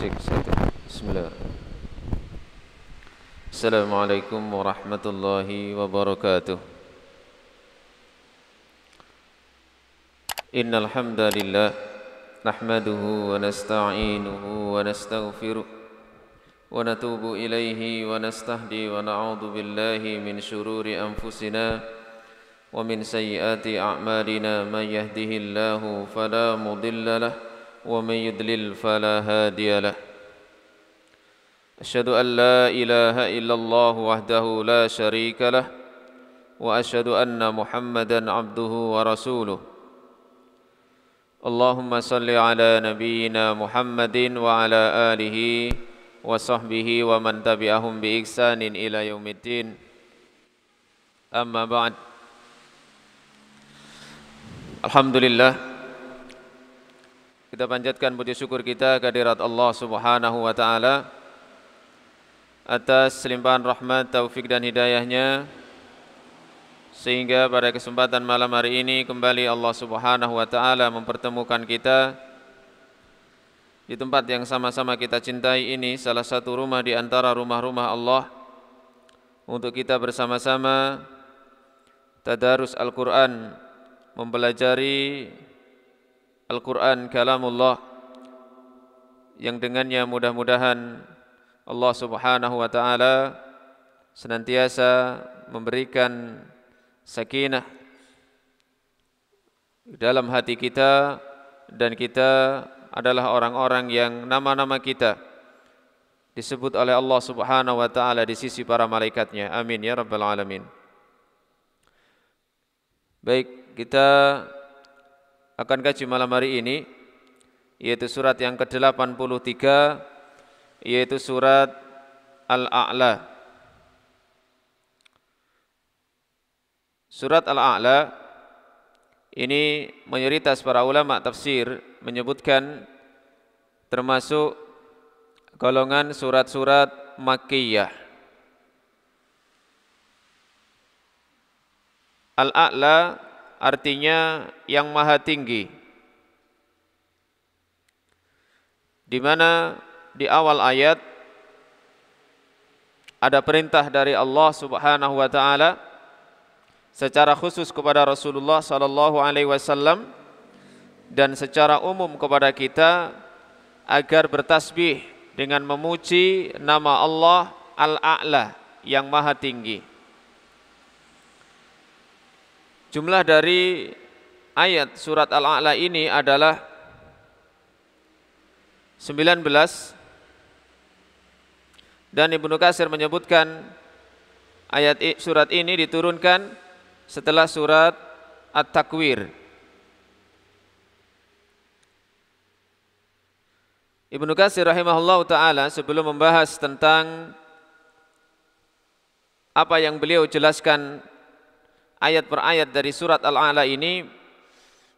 يعطيك بسم الله السلام عليكم ورحمة الله وبركاته إن الحمد لله نحمده ونستعينه ونستغفره ونتوب إليه ونستهدي ونعوذ بالله من شرور أنفسنا ومن سيئات أعمالنا من يهده الله فلا مضل له ومن يدلل فلا هادي له أشهد أن لا إله إلا الله وحده لا شريك له وأشهد أن محمدا عبده ورسوله اللهم صل على نبينا محمد وعلى آله وصحبه ومن تبعهم بإحسان إلى يوم الدين أما بعد الحمد لله Kita panjatkan puji syukur kita kehadirat Allah Subhanahu wa taala atas limpahan rahmat, taufik dan hidayahnya sehingga pada kesempatan malam hari ini kembali Allah Subhanahu wa taala mempertemukan kita di tempat yang sama-sama kita cintai ini salah satu rumah di antara rumah-rumah Allah untuk kita bersama-sama tadarus Al-Qur'an mempelajari Al-Quran kalamullah yang dengannya mudah-mudahan Allah subhanahu wa ta'ala senantiasa memberikan sakinah dalam hati kita dan kita adalah orang-orang yang nama-nama kita disebut oleh Allah subhanahu wa ta'ala di sisi para malaikatnya. Amin ya Rabbal Alamin. Baik, kita akan kaji malam hari ini yaitu surat yang ke-83 yaitu surat Al-A'la. Surat Al-A'la ini mayoritas para ulama tafsir menyebutkan termasuk golongan surat-surat Makkiyah. Al-A'la artinya yang maha tinggi. Di mana di awal ayat ada perintah dari Allah Subhanahu wa taala secara khusus kepada Rasulullah sallallahu alaihi wasallam dan secara umum kepada kita agar bertasbih dengan memuji nama Allah Al-A'la yang maha tinggi. Jumlah dari ayat surat Al-A'la ini adalah 19 dan Ibnu Katsir menyebutkan ayat surat ini diturunkan setelah surat At-Takwir. Ibnu Katsir rahimahullah taala sebelum membahas tentang apa yang beliau jelaskan ayat per ayat dari surat Al-A'la ini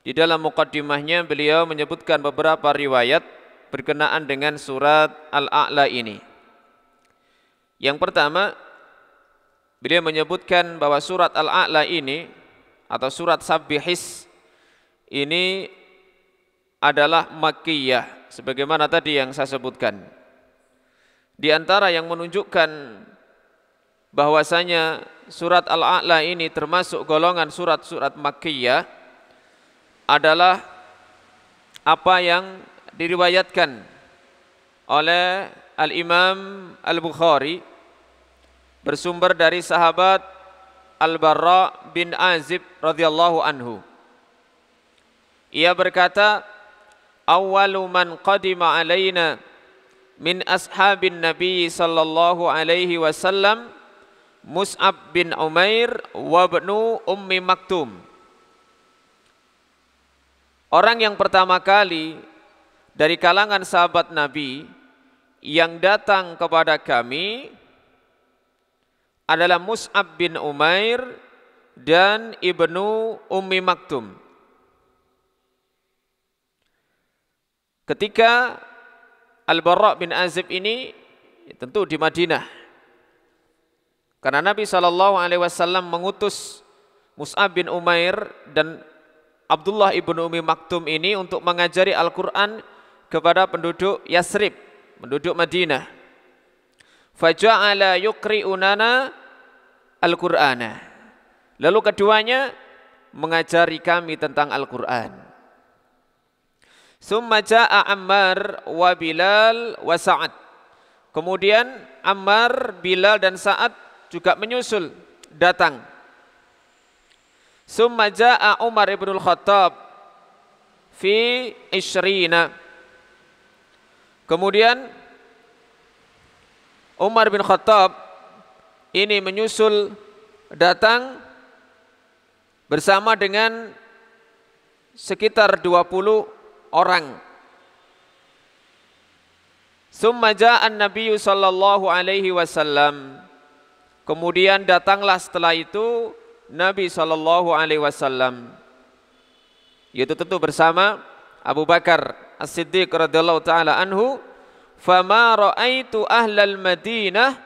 di dalam mukaddimahnya beliau menyebutkan beberapa riwayat berkenaan dengan surat Al-A'la ini. Yang pertama, beliau menyebutkan bahwa surat Al-A'la ini atau surat Sabbihis ini adalah makkiyah sebagaimana tadi yang saya sebutkan. Di antara yang menunjukkan bahwasanya surat Al-A'la ini termasuk golongan surat-surat Makkiyah adalah apa yang diriwayatkan oleh Al-Imam Al-Bukhari bersumber dari sahabat Al-Barra bin Azib radhiyallahu anhu. Ia berkata, "Awwalu man qadima alaina min ashabin Nabi sallallahu alaihi wasallam" Mus'ab bin Umair wabnu Ummi Maktum. Orang yang pertama kali dari kalangan sahabat Nabi yang datang kepada kami adalah Mus'ab bin Umair dan Ibnu Ummi Maktum. Ketika Al-Bara' bin Azib ini tentu di Madinah karena Nabi Shallallahu Alaihi Wasallam mengutus Mus'ab bin Umair dan Abdullah ibnu Umi Maktum ini untuk mengajari Al-Quran kepada penduduk Yasrib, penduduk Madinah. Faja'ala yukri unana Al-Qur'ana. Lalu keduanya mengajari kami tentang Al-Quran. Summa ja'a Ammar wa Bilal wa Sa'ad. Kemudian Ammar, Bilal dan Sa'ad juga menyusul datang. Summa jaa Umar ibn al-Khattab fi ishrina. Kemudian Umar bin Khattab ini menyusul datang bersama dengan sekitar 20 orang. Summa ja'an Nabi sallallahu alaihi wasallam. Kemudian datanglah setelah itu Nabi Shallallahu Alaihi Wasallam, yaitu tentu bersama Abu Bakar As Siddiq radhiyallahu taala anhu. Fama ra'aitu ahlal Madinah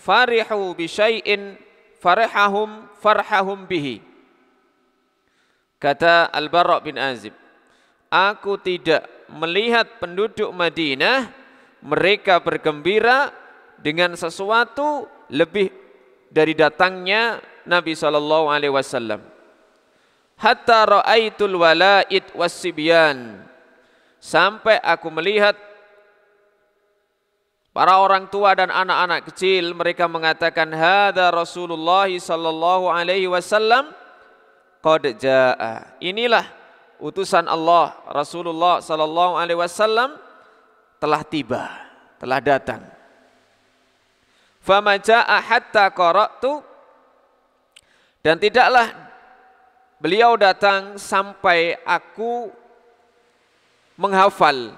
farihu bi syai'in farahahum farhahum bihi. Kata Al-Bara' bin Azib, aku tidak melihat penduduk Madinah mereka bergembira dengan sesuatu lebih dari datangnya Nabi sallallahu alaihi wasallam. Hatta ra'aitul walaid wasibyan. Sampai aku melihat para orang tua dan anak-anak kecil mereka mengatakan hadza Rasulullah sallallahu alaihi wasallam qad jaa. Inilah utusan Allah Rasulullah sallallahu alaihi wasallam telah tiba, telah datang. Famaja'a hatta qara'tu dan tidaklah beliau datang sampai aku menghafal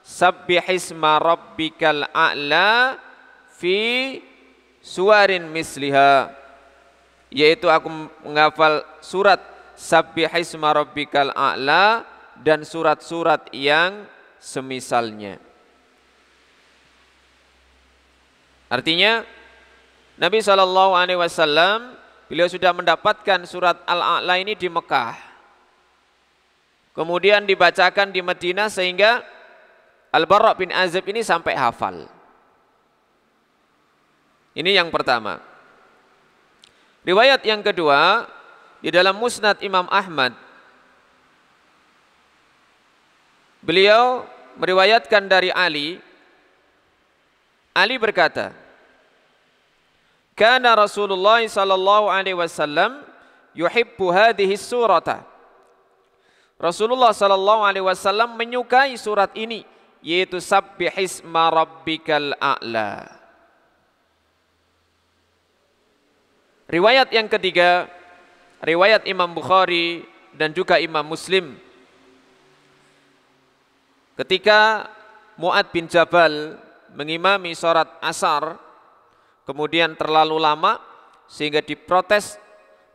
Sabbihisma rabbikal a'la fi suarin misliha yaitu aku menghafal surat Sabbihisma rabbikal a'la dan surat-surat yang semisalnya. Artinya Nabi Shallallahu Alaihi Wasallam beliau sudah mendapatkan surat Al-A'la ini di Mekah. Kemudian dibacakan di Madinah sehingga Al-Bara' bin Azib ini sampai hafal. Ini yang pertama. Riwayat yang kedua di dalam Musnad Imam Ahmad beliau meriwayatkan dari Ali Ali berkata, "Kana Rasulullah sallallahu alaihi wasallam yuhibbu hadhihi surata." Rasulullah sallallahu alaihi wasallam menyukai surat ini yaitu sabbihisma rabbikal a'la. Riwayat yang ketiga, riwayat Imam Bukhari dan juga Imam Muslim. Ketika Mu'ad bin Jabal mengimami sholat asar kemudian terlalu lama sehingga diprotes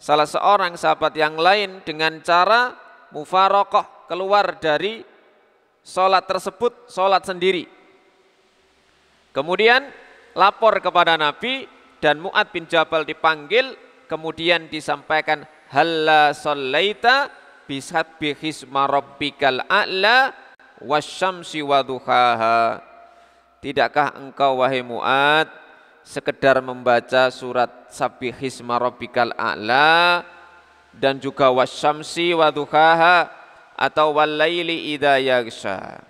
salah seorang sahabat yang lain dengan cara mufarokoh keluar dari sholat tersebut sholat sendiri kemudian lapor kepada Nabi dan Mu'ad bin Jabal dipanggil kemudian disampaikan halla sallaita bisat bihisma rabbikal a'la wasyamsi waduhaha Tidakkah engkau wahai Mu'ad sekedar membaca surat Sabihisma Rabbikal A'la dan juga wasyamsi wa atau walaili idha yagsha.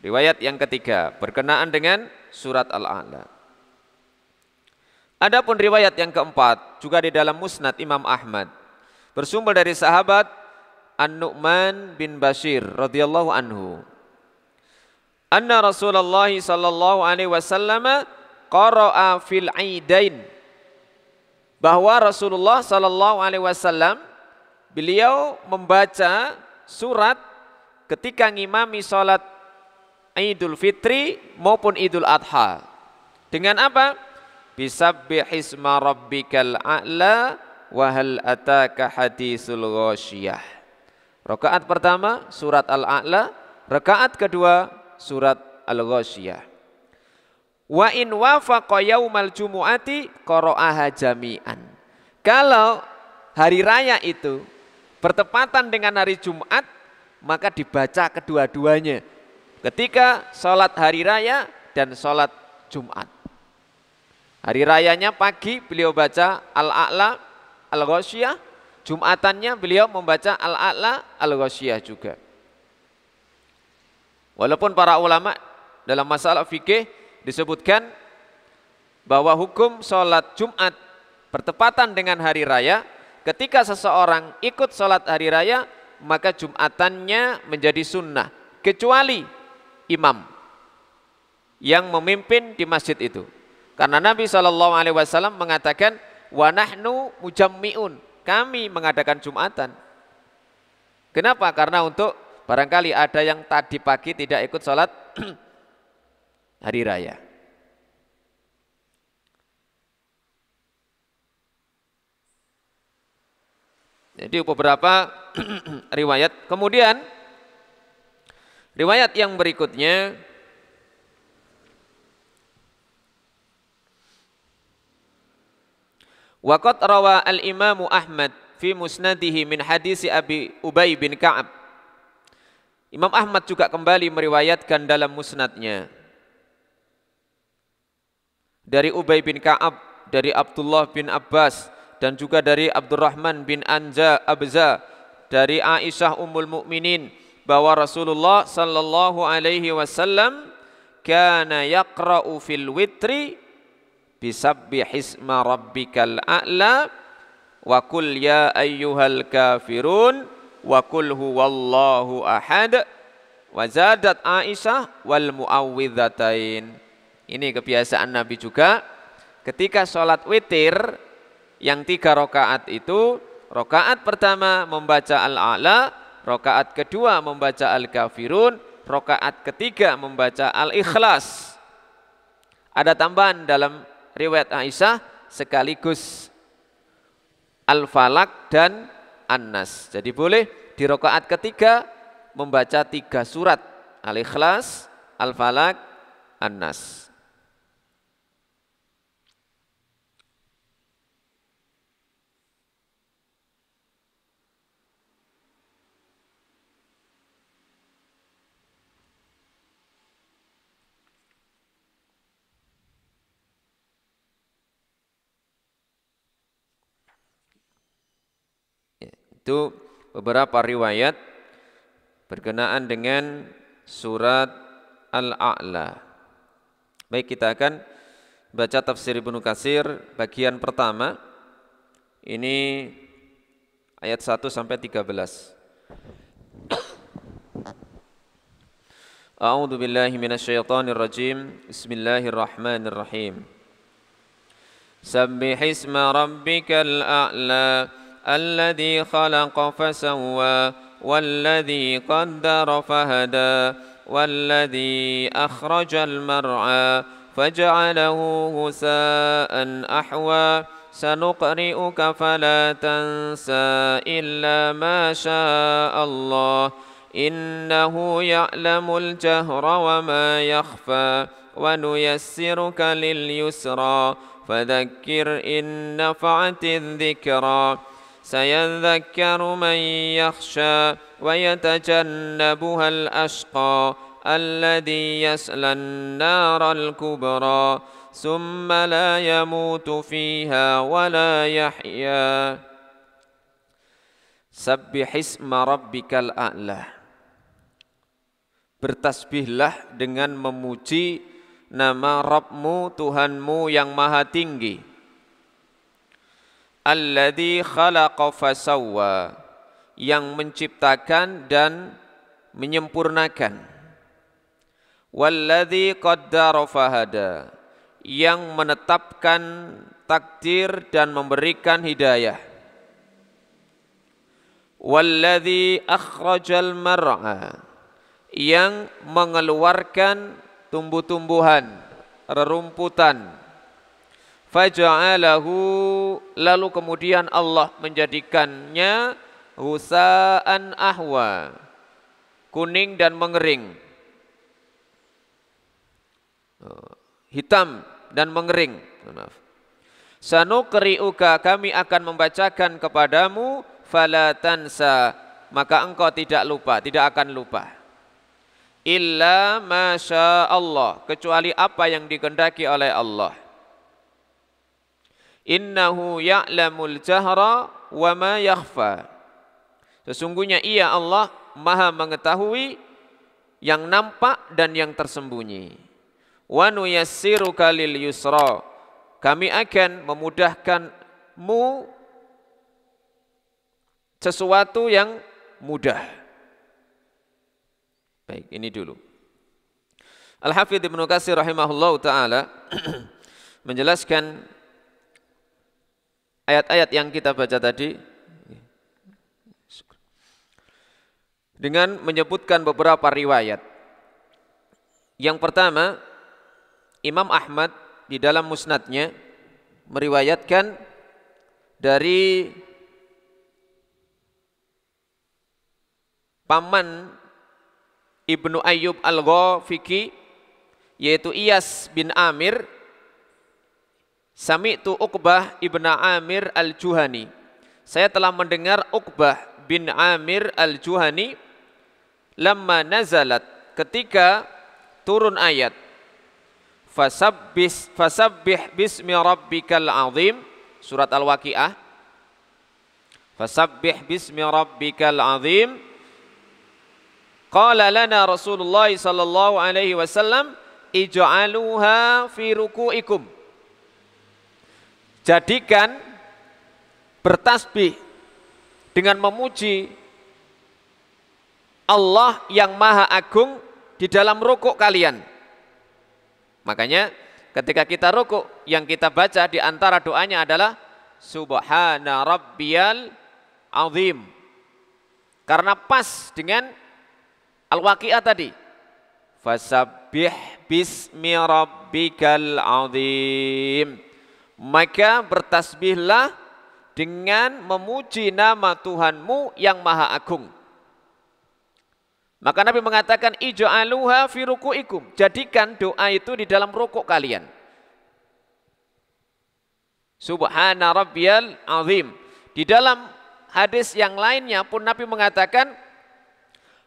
Riwayat yang ketiga berkenaan dengan surat Al-A'la. Adapun riwayat yang keempat juga di dalam Musnad Imam Ahmad bersumber dari sahabat An-Nu'man bin Bashir radhiyallahu anhu anna Rasulullah sallallahu alaihi wasallam qara'a fil aidain bahwa Rasulullah sallallahu alaihi wasallam beliau membaca surat ketika ngimami salat Idul Fitri maupun Idul Adha. Dengan apa? Bisabbihisma rabbikal a'la wa hal ataka hadisul ghasyiyah. Rakaat pertama surat Al-A'la, rakaat kedua surat Al-Ghasyiyah. Wa in wafaqa yaumal jumu'ati qara'aha jami'an. Kalau hari raya itu bertepatan dengan hari Jumat, maka dibaca kedua-duanya. Ketika sholat hari raya dan sholat Jumat. Hari rayanya pagi beliau baca Al-A'la, Al-Ghasyiyah. Jumatannya beliau membaca Al-A'la, Al-Ghasyiyah juga. Walaupun para ulama dalam masalah fikih disebutkan bahwa hukum sholat Jumat bertepatan dengan hari raya, ketika seseorang ikut sholat hari raya, maka Jumatannya menjadi sunnah, kecuali imam yang memimpin di masjid itu. Karena Nabi Shallallahu Alaihi Wasallam mengatakan, wanahnu mujammiun, kami mengadakan Jumatan. Kenapa? Karena untuk Barangkali ada yang tadi pagi tidak ikut sholat hari raya. Jadi beberapa riwayat. Kemudian riwayat yang berikutnya Waqat rawa al Imamu Ahmad fi musnadihi min hadisi Abi Ubay bin Ka'ab Imam Ahmad juga kembali meriwayatkan dalam musnadnya dari Ubay bin Ka'ab, dari Abdullah bin Abbas dan juga dari Abdurrahman bin Anja Abza dari Aisyah Ummul Mukminin bahwa Rasulullah sallallahu alaihi wasallam kana yaqra'u fil witri bisabbi hisma rabbikal a'la wa qul ya ayyuhal kafirun wa qul huwallahu ahad wa zadat Aisyah wal muawwidzatain. Ini kebiasaan Nabi juga ketika sholat witir yang tiga rokaat itu rokaat pertama membaca al-a'la rokaat kedua membaca al-kafirun rokaat ketiga membaca al-ikhlas ada tambahan dalam riwayat Aisyah sekaligus al-falak dan an Jadi boleh di rokaat ketiga membaca tiga surat Al-Ikhlas, Al-Falak, an Itu beberapa riwayat berkenaan dengan surat Al-A'la. Baik kita akan baca tafsir Ibnu Katsir bagian pertama. Ini ayat 1 sampai 13. A'udzu billahi من الشيطان الرجيم بسم الله rabbikal a'la. الذي خلق فسوى والذي قدر فهدى والذي أخرج المرعى فجعله هساء أحوى سنقرئك فلا تنسى إلا ما شاء الله إنه يعلم الجهر وما يخفى ونيسرك لليسرى فذكر إن نفعت الذكرى سيذكر من يخشى ويتجنبها الأشقى الذي يسلى النار الكبرى ثم لا يموت فيها ولا يحيا سبح اسم ربك الأعلى Bertasbihlah dengan memuji nama Rabbmu Tuhanmu yang maha tinggi Alladhi khalaqa fasawwa yang menciptakan dan menyempurnakan. Walladhi qaddara fahada yang menetapkan takdir dan memberikan hidayah. Walladhi akhrajal mar'a yang mengeluarkan tumbuh-tumbuhan, rerumputan, faja'alahu lalu kemudian Allah menjadikannya husaan ahwa kuning dan mengering oh, hitam dan mengering Uga kami akan membacakan kepadamu fala tansa maka engkau tidak lupa tidak akan lupa illa masya Allah kecuali apa yang dikendaki oleh Allah Innahu ya'lamul jahra wa ma yakhfa. Sesungguhnya ia Allah maha mengetahui yang nampak dan yang tersembunyi. Wa nuyassiruka lil yusra. Kami akan memudahkanmu sesuatu yang mudah. Baik, ini dulu. Al-Hafidh Ibn Qasir rahimahullah ta'ala menjelaskan ayat-ayat yang kita baca tadi dengan menyebutkan beberapa riwayat. Yang pertama, Imam Ahmad di dalam musnadnya meriwayatkan dari paman Ibnu Ayyub Al-Ghafiqi yaitu Iyas bin Amir Sami'tu Uqbah ibn Amir al-Juhani. Saya telah mendengar Uqbah bin Amir al-Juhani lama nazalat ketika turun ayat fasabbis fasabbih bismi rabbikal azim surat al-waqiah fasabbih bismi rabbikal azim qala lana rasulullah sallallahu alaihi wasallam ij'aluha fi ruku'ikum Jadikan bertasbih dengan memuji Allah yang maha agung di dalam rokok kalian. Makanya ketika kita rokok yang kita baca di antara doanya adalah Subhana Rabbiyal Azim. Karena pas dengan Al-Waqi'ah tadi. Fasabbih bismi rabbikal azim. Maka bertasbihlah dengan memuji nama Tuhanmu yang maha agung. Maka Nabi mengatakan ija'aluha fi ruku'ikum. Jadikan doa itu di dalam rukuk kalian. Subhana rabbiyal azim. Di dalam hadis yang lainnya pun Nabi mengatakan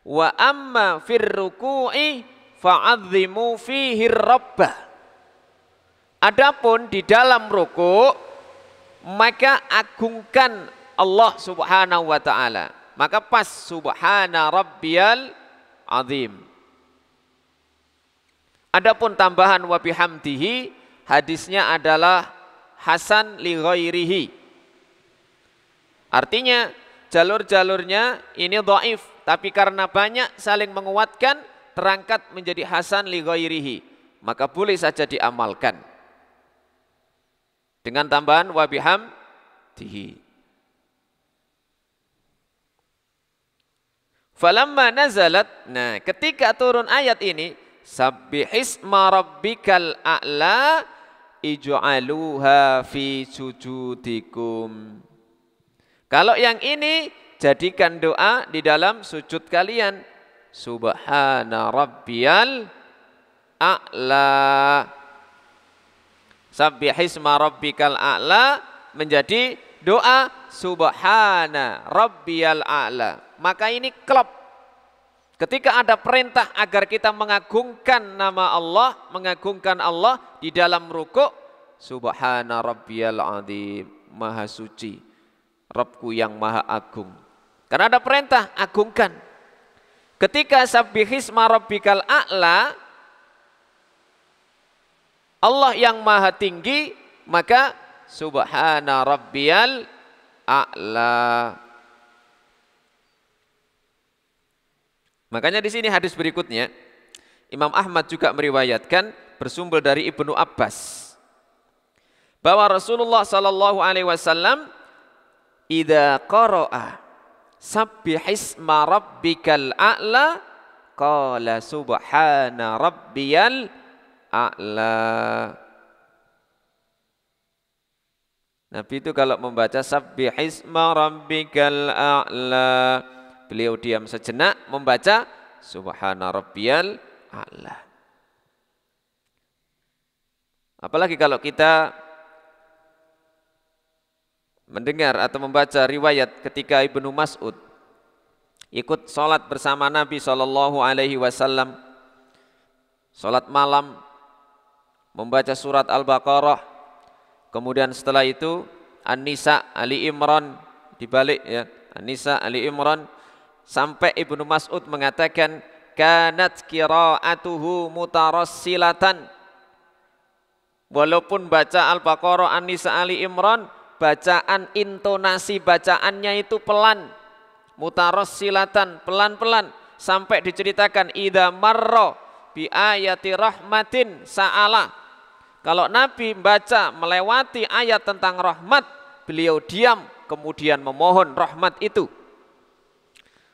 wa amma fi ruku'i fa'adzimu fihi rabbah. Adapun di dalam ruku maka agungkan Allah Subhanahu wa taala. Maka pas subhana rabbiyal azim. Adapun tambahan wa bihamdihi hadisnya adalah hasan li ghairihi. Artinya jalur-jalurnya ini dhaif tapi karena banyak saling menguatkan terangkat menjadi hasan li ghairihi. Maka boleh saja diamalkan. Dengan tambahan wabiham dihi. Falamma nazalat. Nah, ketika turun ayat ini, sabbihisma rabbikal a'la ij'aluha fi sujudikum. Kalau yang ini jadikan doa di dalam sujud kalian. Subhana rabbiyal a'la. Sabbihisma rabbikal a'la menjadi doa subhana rabbiyal a'la. Maka ini klop. Ketika ada perintah agar kita mengagungkan nama Allah, mengagungkan Allah di dalam rukuk, subhana rabbiyal azim, maha suci, Rabbku yang maha agung. Karena ada perintah, agungkan. Ketika sabbihisma rabbikal a'la, Allah yang maha tinggi, maka subhana rabbiyal a'la. Makanya di sini hadis berikutnya, Imam Ahmad juga meriwayatkan bersumber dari Ibnu Abbas bahwa Rasulullah sallallahu alaihi wasallam idza qara'a subbihisma rabbikal a'la qala subhana rabbiyal a'la Nabi itu kalau membaca sabbihisma rabbikal a'la beliau diam sejenak membaca subhana rabbiyal a'la Apalagi kalau kita mendengar atau membaca riwayat ketika Ibnu Mas'ud ikut sholat bersama Nabi Shallallahu Alaihi Wasallam, sholat malam membaca surat Al-Baqarah. Kemudian setelah itu An-Nisa, Ali Imran dibalik ya. An-Nisa, Ali Imran sampai Ibnu Mas'ud mengatakan kanat qiraatuhu mutarassilatan. Walaupun baca Al-Baqarah, An-Nisa, Ali Imran bacaan intonasi bacaannya itu pelan mutarassilatan pelan-pelan sampai diceritakan idza marra bi ayati rahmatin sa'ala kalau Nabi baca melewati ayat tentang rahmat, beliau diam kemudian memohon rahmat itu.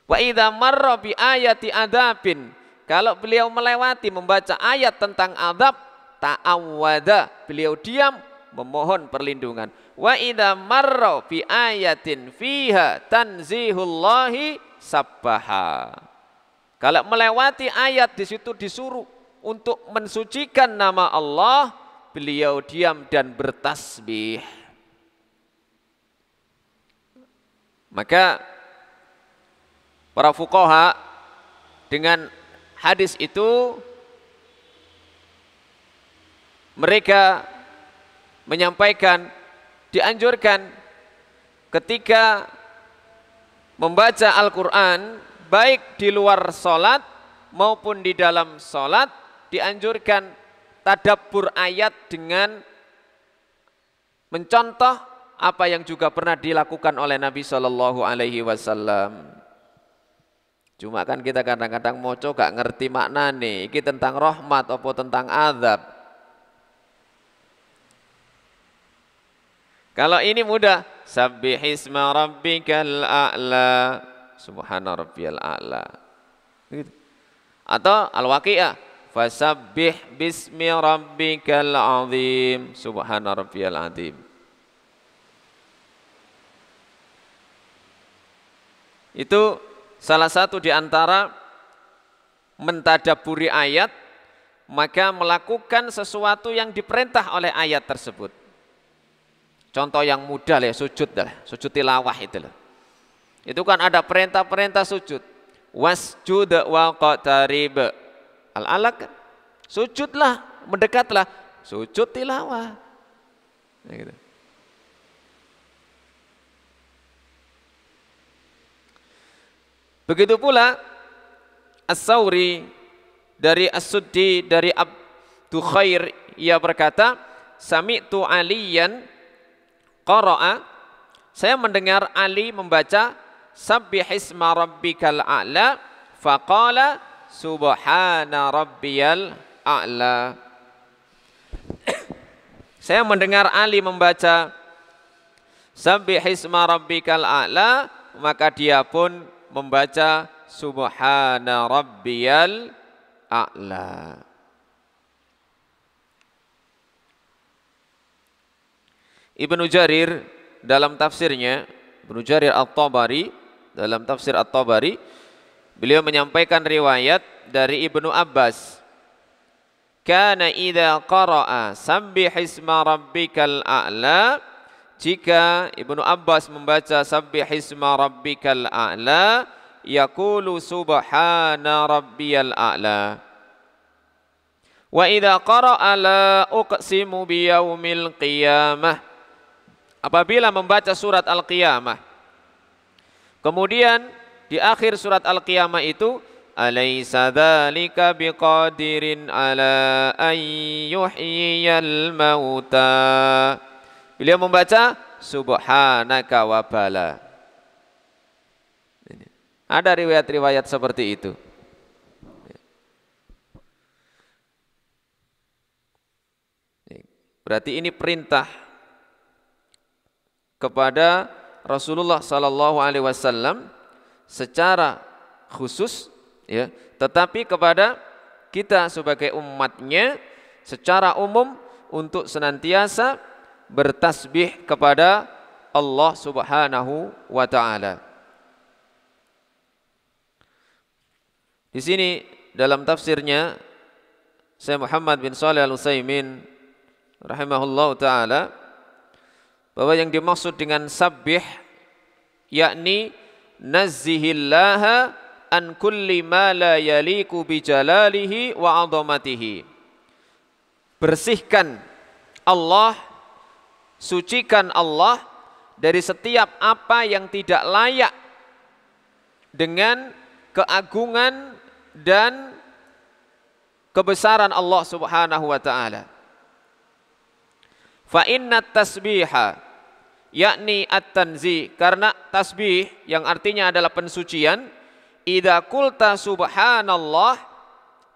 Wa idza marra bi ayati adabin, kalau beliau melewati membaca ayat tentang adab, ta'awwada, beliau diam memohon perlindungan. Wa idza marra bi ayatin fiha tanzihullahi sabbaha. Kalau melewati ayat di situ disuruh untuk mensucikan nama Allah, beliau diam dan bertasbih. Maka para fukoha dengan hadis itu mereka menyampaikan dianjurkan ketika membaca Al-Quran baik di luar solat maupun di dalam solat dianjurkan tadabbur ayat dengan mencontoh apa yang juga pernah dilakukan oleh Nabi Shallallahu Alaihi Wasallam. Cuma kan kita kadang-kadang moco gak ngerti makna nih, ini tentang rahmat apa tentang azab. Kalau ini mudah, sabbihisma rabbikal a'la. Subhana rabbiyal a'la. Gitu. Atau al-waqi'ah, Fasabbih bismi rabbikal azim. Subhana rabbiyal azim. Itu salah satu di antara mentadaburi ayat maka melakukan sesuatu yang diperintah oleh ayat tersebut. Contoh yang mudah ya sujud lah, sujud tilawah itu lah. Itu kan ada perintah-perintah sujud. Wasjud wa qatarib. Al-alaq sujudlah, mendekatlah, sujud tilawah. Ya, gitu. Begitu pula as dari As-Suddi dari Abdu Khair ia berkata, "Sami'tu Aliyan qara'a" Saya mendengar Ali membaca Sabbih rabbikal a'la faqala Subhana rabbiyal a'la. Saya mendengar Ali membaca Sabbihisma rabbikal a'la, maka dia pun membaca Subhana rabbiyal a'la. Ibnu Jarir dalam tafsirnya, Ibnu Jarir At-Tabari dalam tafsir At-Tabari Beliau menyampaikan riwayat dari Ibnu Abbas. Kana idza qara'a sabbih isma rabbikal a'la jika Ibnu Abbas membaca sabbih isma rabbikal a'la yaqulu subhana rabbiyal a'la. Wa idza qara'a la uqsimu biyaumil qiyamah. Apabila membaca surat Al-Qiyamah. Kemudian di akhir surat Al-Qiyamah itu Alaysa dzalika biqadirin ala an yuhyiyal mauta. Beliau membaca subhanaka wa bala. Ada riwayat-riwayat seperti itu. Berarti ini perintah kepada Rasulullah sallallahu alaihi wasallam secara khusus ya, tetapi kepada kita sebagai umatnya secara umum untuk senantiasa bertasbih kepada Allah Subhanahu wa taala. Di sini dalam tafsirnya Syekh Muhammad bin Shalih Al-Utsaimin rahimahullah taala bahwa yang dimaksud dengan sabih yakni nazzihillaha an kulli ma la yaliku bi jalalihi wa 'azamatihi. Bersihkan Allah, sucikan Allah dari setiap apa yang tidak layak dengan keagungan dan kebesaran Allah Subhanahu wa taala. Fa innat tasbiha yakni at-tanzi karena tasbih yang artinya adalah pensucian idza qulta subhanallah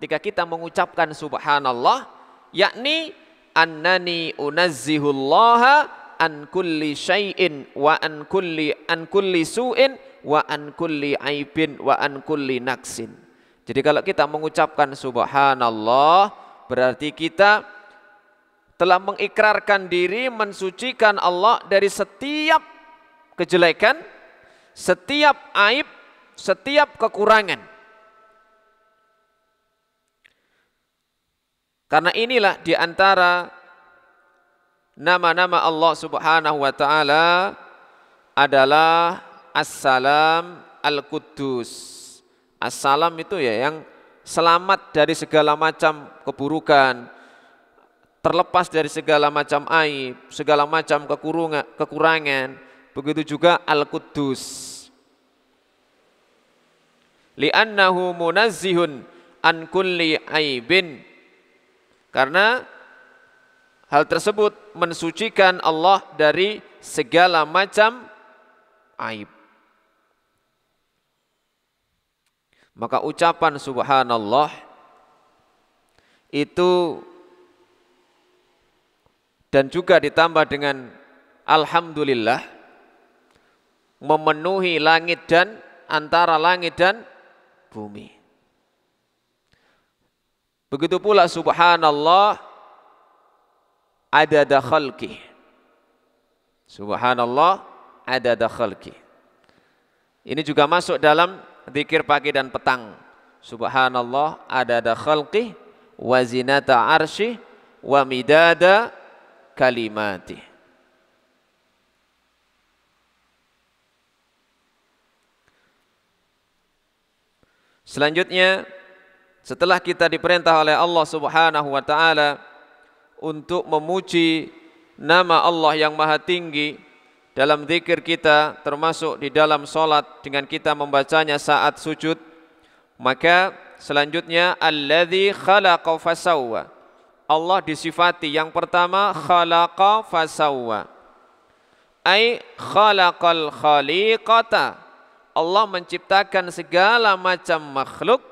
ketika kita mengucapkan subhanallah yakni annani unazzihullaha an kulli syai'in wa an kulli an kulli su'in wa an kulli aibin wa an kulli naksin jadi kalau kita mengucapkan subhanallah berarti kita telah mengikrarkan diri mensucikan Allah dari setiap kejelekan, setiap aib, setiap kekurangan. Karena inilah di antara nama-nama Allah Subhanahu wa taala adalah Assalam Al-Quddus. Assalam itu ya yang selamat dari segala macam keburukan, terlepas dari segala macam aib, segala macam kekurungan, kekurangan. Begitu juga Al-Quddus. Li'annahu munazzihun an kulli aibin. Karena hal tersebut mensucikan Allah dari segala macam aib. Maka ucapan subhanallah itu dan juga ditambah dengan alhamdulillah memenuhi langit dan antara langit dan bumi. Begitu pula subhanallah ada dakhalki. Subhanallah ada dakhalki. Ini juga masuk dalam zikir pagi dan petang. Subhanallah ada dakhalki wa zinata arshi wa midada kalimati. Selanjutnya setelah kita diperintah oleh Allah Subhanahu wa taala untuk memuji nama Allah yang maha tinggi dalam zikir kita termasuk di dalam salat dengan kita membacanya saat sujud maka selanjutnya Alladhi khalaqa fasawwa Allah disifati yang pertama khalaqa fasawwa. Ai khalaqal khaliqata. Allah menciptakan segala macam makhluk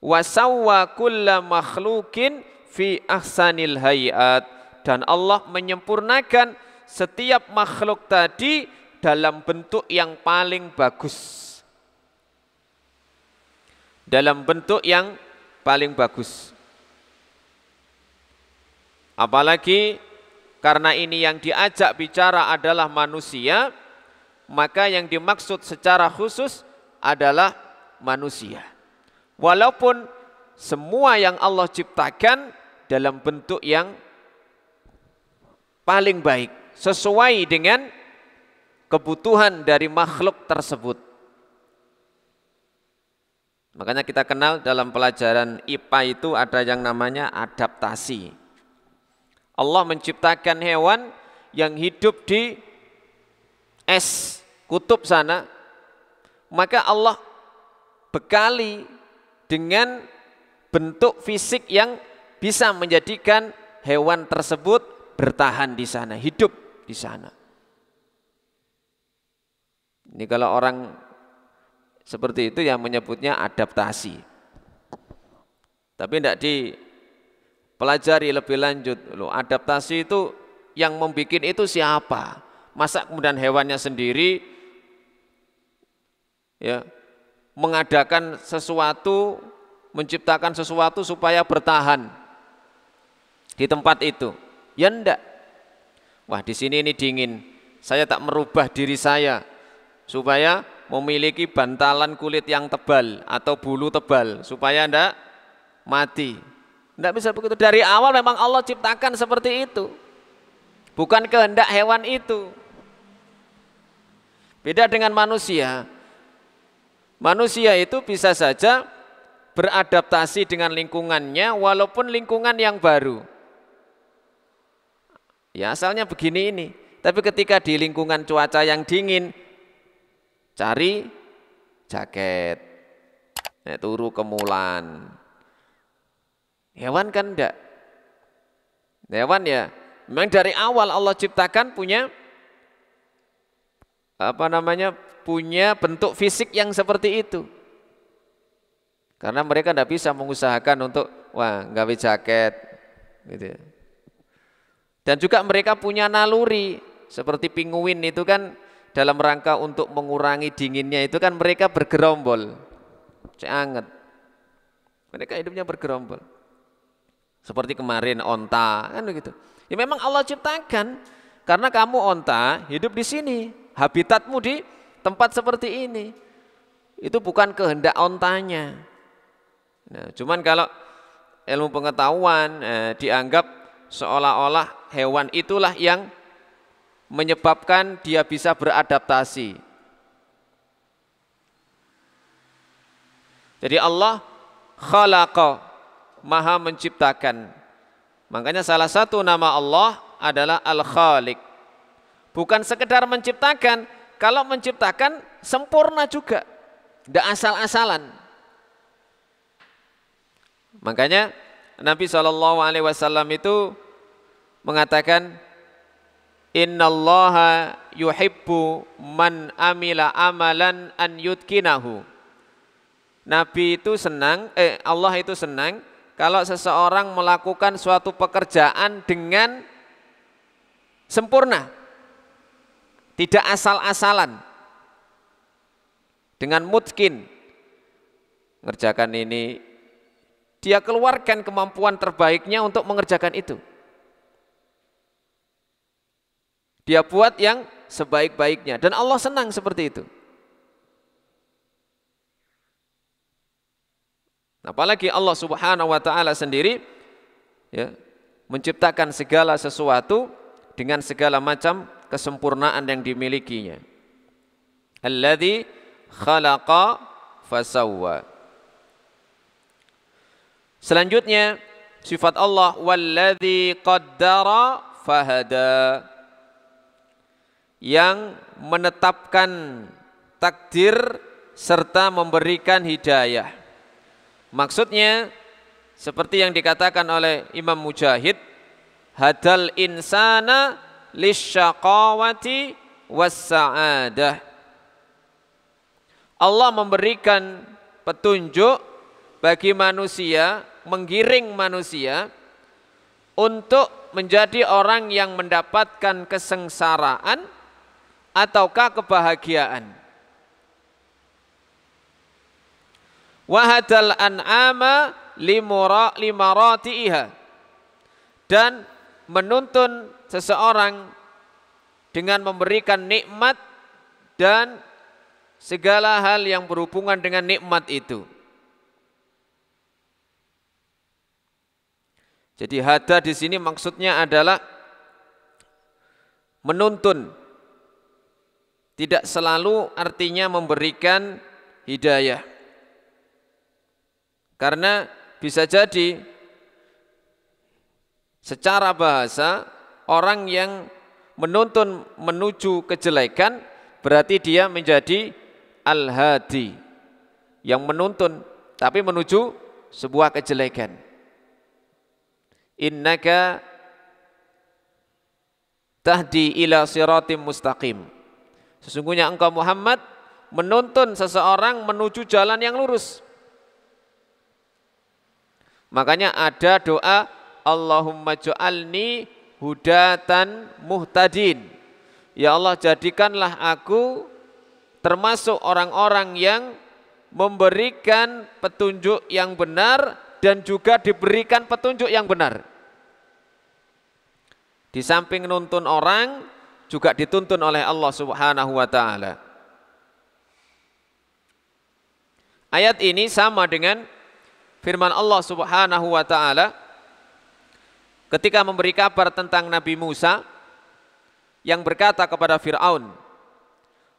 wasawwa kulla makhlukin fi ahsanil hayat dan Allah menyempurnakan setiap makhluk tadi dalam bentuk yang paling bagus dalam bentuk yang paling bagus Apalagi karena ini yang diajak bicara adalah manusia, maka yang dimaksud secara khusus adalah manusia. Walaupun semua yang Allah ciptakan dalam bentuk yang paling baik, sesuai dengan kebutuhan dari makhluk tersebut. Makanya kita kenal dalam pelajaran IPA itu ada yang namanya adaptasi. Allah menciptakan hewan yang hidup di es kutub sana, maka Allah bekali dengan bentuk fisik yang bisa menjadikan hewan tersebut bertahan di sana, hidup di sana. Ini kalau orang seperti itu yang menyebutnya adaptasi. Tapi tidak di pelajari lebih lanjut lo adaptasi itu yang membuat itu siapa masa kemudian hewannya sendiri ya mengadakan sesuatu menciptakan sesuatu supaya bertahan di tempat itu ya ndak wah di sini ini dingin saya tak merubah diri saya supaya memiliki bantalan kulit yang tebal atau bulu tebal supaya ndak mati tidak bisa begitu. Dari awal memang Allah ciptakan seperti itu. Bukan kehendak hewan itu. Beda dengan manusia. Manusia itu bisa saja beradaptasi dengan lingkungannya walaupun lingkungan yang baru. Ya asalnya begini ini. Tapi ketika di lingkungan cuaca yang dingin, cari jaket, turu kemulan, Hewan kan enggak. Hewan ya, memang dari awal Allah ciptakan punya apa namanya punya bentuk fisik yang seperti itu. Karena mereka tidak bisa mengusahakan untuk wah nggawe jaket gitu. Ya. Dan juga mereka punya naluri seperti pinguin itu kan dalam rangka untuk mengurangi dinginnya itu kan mereka bergerombol. Sangat. Mereka hidupnya bergerombol. Seperti kemarin onta, kan begitu. Ya memang Allah ciptakan karena kamu onta hidup di sini, habitatmu di tempat seperti ini. Itu bukan kehendak ontanya. Nah, cuman kalau ilmu pengetahuan eh, dianggap seolah-olah hewan itulah yang menyebabkan dia bisa beradaptasi. Jadi Allah khalaqah maha menciptakan. Makanya salah satu nama Allah adalah al khaliq Bukan sekedar menciptakan, kalau menciptakan sempurna juga. Tidak asal-asalan. Makanya Nabi saw itu mengatakan, Inna Allah yuhibbu man amila amalan an yutkinahu. Nabi itu senang, eh, Allah itu senang kalau seseorang melakukan suatu pekerjaan dengan sempurna, tidak asal-asalan, dengan mutkin, mengerjakan ini, dia keluarkan kemampuan terbaiknya untuk mengerjakan itu. Dia buat yang sebaik-baiknya dan Allah senang seperti itu. Apalagi Allah Subhanahu wa taala sendiri ya, menciptakan segala sesuatu dengan segala macam kesempurnaan yang dimilikinya. Alladzi khalaqa fasawwa. Selanjutnya sifat Allah walladzi qaddara fahada. Yang menetapkan takdir serta memberikan hidayah. Maksudnya seperti yang dikatakan oleh Imam Mujahid, hadal insana lisyaqawati wassa'adah. Allah memberikan petunjuk bagi manusia, menggiring manusia untuk menjadi orang yang mendapatkan kesengsaraan ataukah kebahagiaan. Wahadal an'ama limura limarati'iha. Dan menuntun seseorang dengan memberikan nikmat dan segala hal yang berhubungan dengan nikmat itu. Jadi hada di sini maksudnya adalah menuntun. Tidak selalu artinya memberikan hidayah. Karena bisa jadi secara bahasa orang yang menuntun menuju kejelekan berarti dia menjadi al-hadi yang menuntun tapi menuju sebuah kejelekan. Innaka tahdi ila siratim mustaqim. Sesungguhnya engkau Muhammad menuntun seseorang menuju jalan yang lurus. Makanya ada doa Allahumma ja'alni hudatan muhtadin. Ya Allah jadikanlah aku termasuk orang-orang yang memberikan petunjuk yang benar dan juga diberikan petunjuk yang benar. Di samping nuntun orang juga dituntun oleh Allah Subhanahu wa taala. Ayat ini sama dengan firman Allah Subhanahu wa taala ketika memberi kabar tentang Nabi Musa yang berkata kepada Firaun,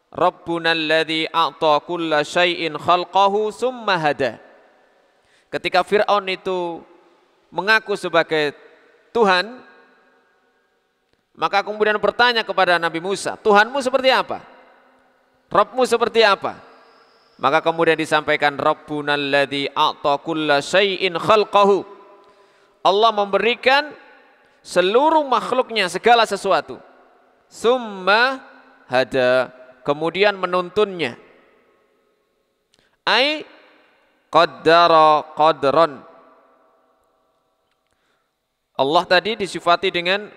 "Rabbuna alladzi a'ta kulla syai'in khalqahu summa hada." Ketika Firaun itu mengaku sebagai Tuhan, maka kemudian bertanya kepada Nabi Musa, "Tuhanmu seperti apa? Robmu seperti apa?" Maka kemudian disampaikan Rabbunal ladzi a'ta kulla syai'in khalqahu. Allah memberikan seluruh makhluknya segala sesuatu. Summa hada kemudian menuntunnya. Ai qaddara qadran. Allah tadi disifati dengan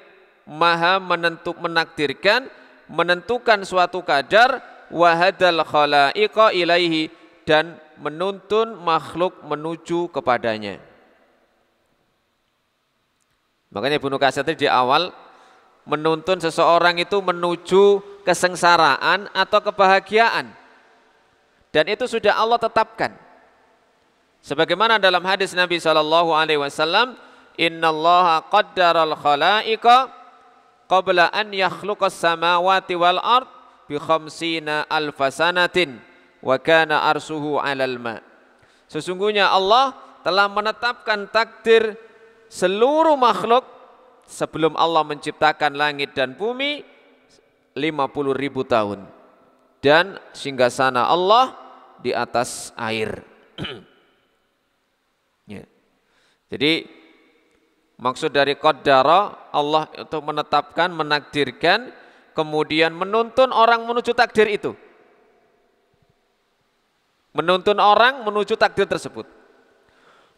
maha menentuk menakdirkan menentukan suatu kadar wahadal khalaiqa ilaihi dan menuntun makhluk menuju kepadanya. Makanya Ibnu Katsir di awal menuntun seseorang itu menuju kesengsaraan atau kebahagiaan. Dan itu sudah Allah tetapkan. Sebagaimana dalam hadis Nabi Shallallahu alaihi wasallam, "Innallaha qaddaral khalaiqa qabla an yakhluqas samawati wal arq bi khamsina alfasanatin wa kana arsuhu alal ma. Sesungguhnya Allah telah menetapkan takdir seluruh makhluk sebelum Allah menciptakan langit dan bumi 50 ribu tahun. Dan singgasana Allah di atas air. ya. Jadi maksud dari qaddara Allah untuk menetapkan, menakdirkan kemudian menuntun orang menuju takdir itu. Menuntun orang menuju takdir tersebut.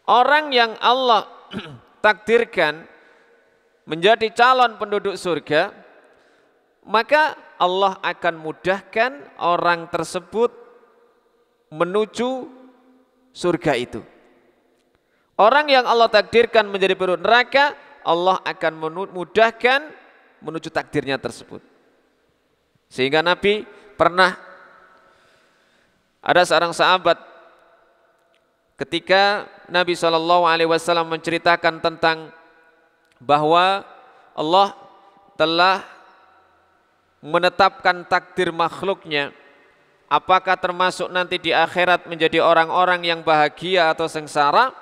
Orang yang Allah takdirkan menjadi calon penduduk surga, maka Allah akan mudahkan orang tersebut menuju surga itu. Orang yang Allah takdirkan menjadi penduduk neraka, Allah akan mudahkan menuju takdirnya tersebut. Sehingga Nabi pernah ada seorang sahabat ketika Nabi Shallallahu Alaihi Wasallam menceritakan tentang bahwa Allah telah menetapkan takdir makhluknya apakah termasuk nanti di akhirat menjadi orang-orang yang bahagia atau sengsara?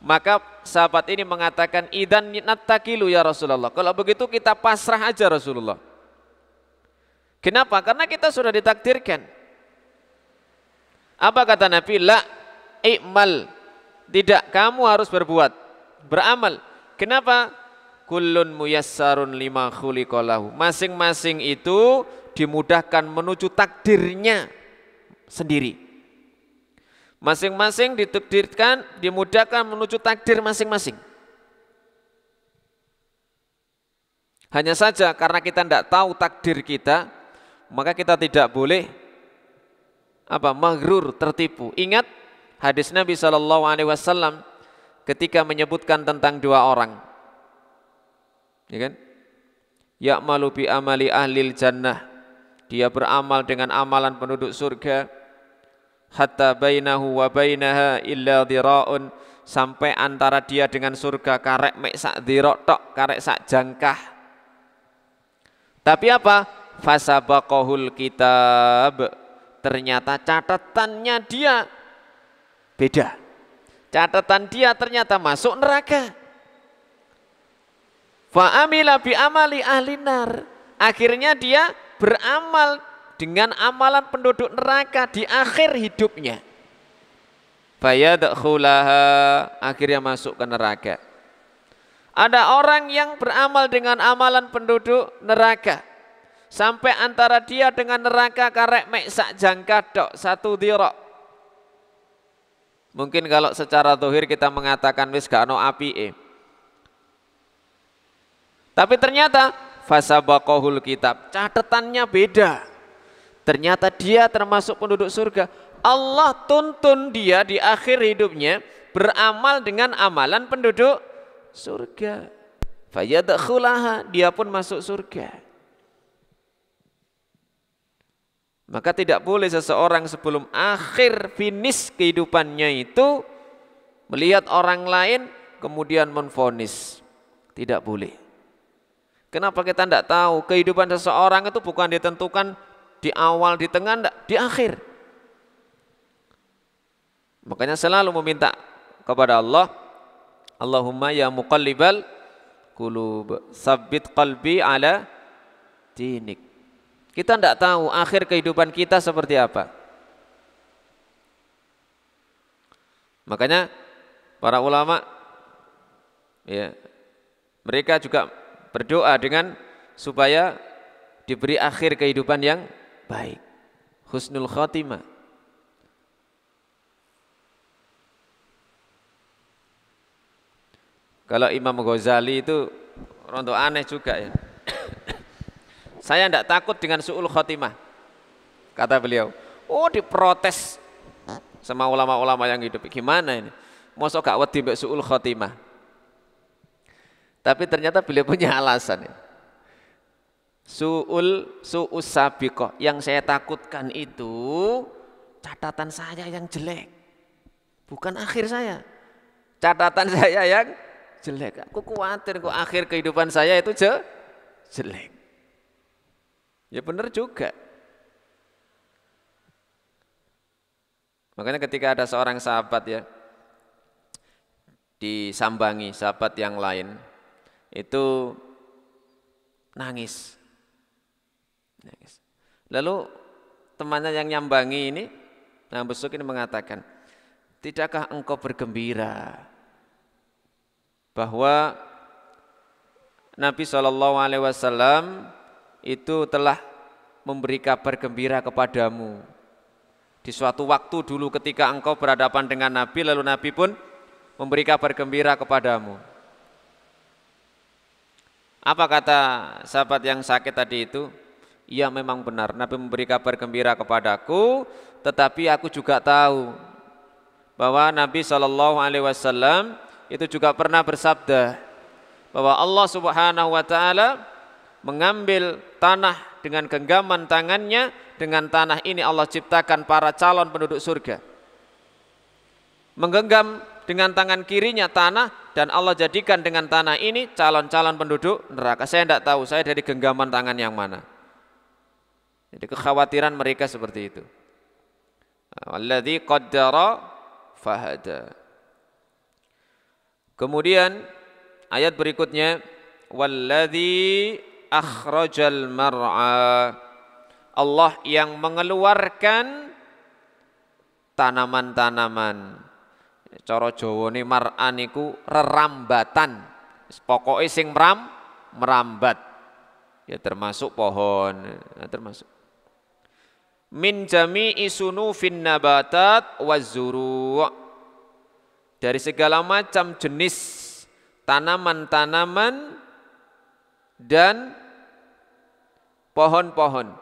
Maka sahabat ini mengatakan, idan natakilu ya Rasulullah. Kalau begitu kita pasrah aja Rasulullah. Kenapa? Karena kita sudah ditakdirkan. Apa kata Nabi? La i'mal. Tidak, kamu harus berbuat. Beramal. Kenapa? Kullun muyassarun lima khuliqalahu. Masing-masing itu dimudahkan menuju takdirnya sendiri. Masing-masing ditakdirkan, dimudahkan menuju takdir masing-masing. Hanya saja karena kita tidak tahu takdir kita, maka kita tidak boleh apa maghrur tertipu. Ingat hadis Nabi Shallallahu Alaihi Wasallam ketika menyebutkan tentang dua orang, ya kan? Ya malubi amali ahli jannah. Dia beramal dengan amalan penduduk surga. Hatta bainahu wa bainaha illa dhira'un. Sampai antara dia dengan surga karek mek sak dhira'tok, karek sak jangkah. Tapi apa? fasabakohul kitab ternyata catatannya dia beda catatan dia ternyata masuk neraka fa'amila bi'amali amali ahlinar akhirnya dia beramal dengan amalan penduduk neraka di akhir hidupnya fayadkhulaha akhirnya masuk ke neraka ada orang yang beramal dengan amalan penduduk neraka sampai antara dia dengan neraka karek mek sak jangka dok satu dirok. Mungkin kalau secara tuhir kita mengatakan wis gak ono api eh. Tapi ternyata fasa fasabakohul kitab catatannya beda. Ternyata dia termasuk penduduk surga. Allah tuntun dia di akhir hidupnya beramal dengan amalan penduduk surga. Fayadakhulaha, dia pun masuk surga. Maka tidak boleh seseorang sebelum akhir finish kehidupannya itu melihat orang lain kemudian menfonis. Tidak boleh. Kenapa kita tidak tahu kehidupan seseorang itu bukan ditentukan di awal, di tengah, enggak, di akhir. Makanya selalu meminta kepada Allah, Allahumma ya muqallibal kulub sabbit qalbi ala dinik. Kita tidak tahu akhir kehidupan kita seperti apa. Makanya para ulama ya mereka juga berdoa dengan supaya diberi akhir kehidupan yang baik. Husnul khotimah. Kalau Imam Ghazali itu rontok aneh juga ya. Saya tidak takut dengan su'ul khotimah. Kata beliau, oh diprotes sama ulama-ulama yang hidup. Gimana ini? Masa gak wedi mbak su'ul khotimah. Tapi ternyata beliau punya alasan. Ya. Su'ul su'us sabiqo Yang saya takutkan itu catatan saya yang jelek. Bukan akhir saya. Catatan saya yang jelek. Aku khawatir kok akhir kehidupan saya itu je, jelek. Ya benar juga. Makanya ketika ada seorang sahabat ya disambangi sahabat yang lain itu nangis. nangis. Lalu temannya yang nyambangi ini, nah besok ini mengatakan, tidakkah engkau bergembira bahwa Nabi Shallallahu Alaihi Wasallam itu telah memberi kabar gembira kepadamu. Di suatu waktu dulu ketika engkau berhadapan dengan Nabi, lalu Nabi pun memberi kabar gembira kepadamu. Apa kata sahabat yang sakit tadi itu? Ia memang benar, Nabi memberi kabar gembira kepadaku, tetapi aku juga tahu bahwa Nabi Shallallahu Alaihi Wasallam itu juga pernah bersabda bahwa Allah Subhanahu Wa Taala mengambil tanah dengan genggaman tangannya, dengan tanah ini Allah ciptakan para calon penduduk surga. Menggenggam dengan tangan kirinya tanah dan Allah jadikan dengan tanah ini calon-calon penduduk neraka. Saya tidak tahu, saya dari genggaman tangan yang mana. Jadi kekhawatiran mereka seperti itu. qaddara fahada. Kemudian ayat berikutnya walladzi akhrajal mar'a. Allah yang mengeluarkan tanaman-tanaman. Cara Jawa ini mar'a niku rerambatan. pokoknya sing meram merambat. Ya termasuk pohon, ya, termasuk min jami'i sunufin nabatat wazuru' dari segala macam jenis tanaman-tanaman dan pohon-pohon.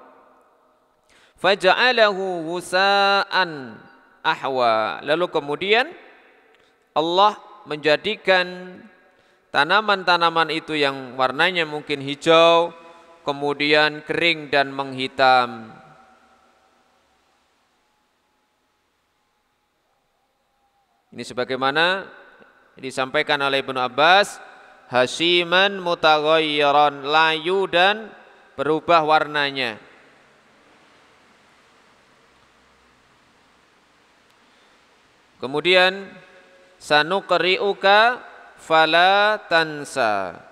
Faja'alahu husa'an ahwa. Lalu kemudian Allah menjadikan tanaman-tanaman itu yang warnanya mungkin hijau, kemudian kering dan menghitam. Ini sebagaimana disampaikan oleh Ibnu Abbas, hasiman mutaghayyiran layu dan berubah warnanya. Kemudian sanuqri'uka fala tansa.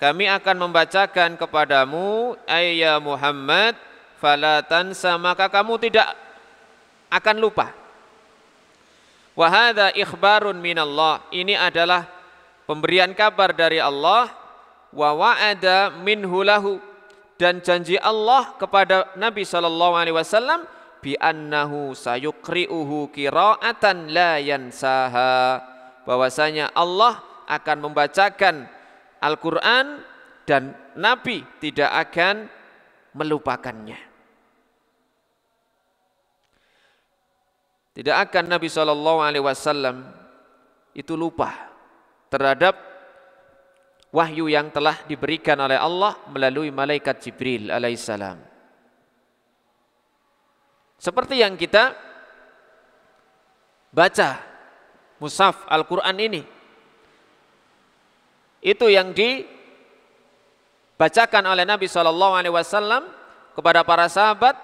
Kami akan membacakan kepadamu ayya Muhammad fala tansa maka kamu tidak akan lupa. Wa hadza ikhbarun minallah. Ini adalah pemberian kabar dari Allah wa wa'ada minhu lahu dan janji Allah kepada Nabi Shallallahu Alaihi Wasallam bi annahu sayukriuhu kiraatan la yansaha bahwasanya Allah akan membacakan Al-Quran dan Nabi tidak akan melupakannya. Tidak akan Nabi Shallallahu Alaihi Wasallam itu lupa terhadap wahyu yang telah diberikan oleh Allah melalui malaikat Jibril alaihissalam. Seperti yang kita baca Musaf Al-Qur'an ini. Itu yang dibacakan oleh Nabi Shallallahu alaihi wasallam kepada para sahabat,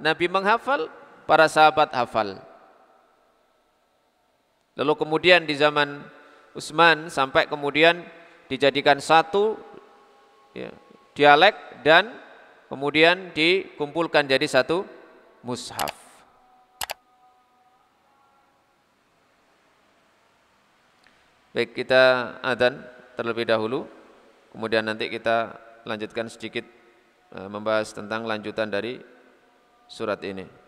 Nabi menghafal, para sahabat hafal. Lalu kemudian di zaman Utsman sampai kemudian dijadikan satu ya, dialek dan kemudian dikumpulkan jadi satu mushaf. Baik kita adzan terlebih dahulu. Kemudian nanti kita lanjutkan sedikit eh, membahas tentang lanjutan dari surat ini.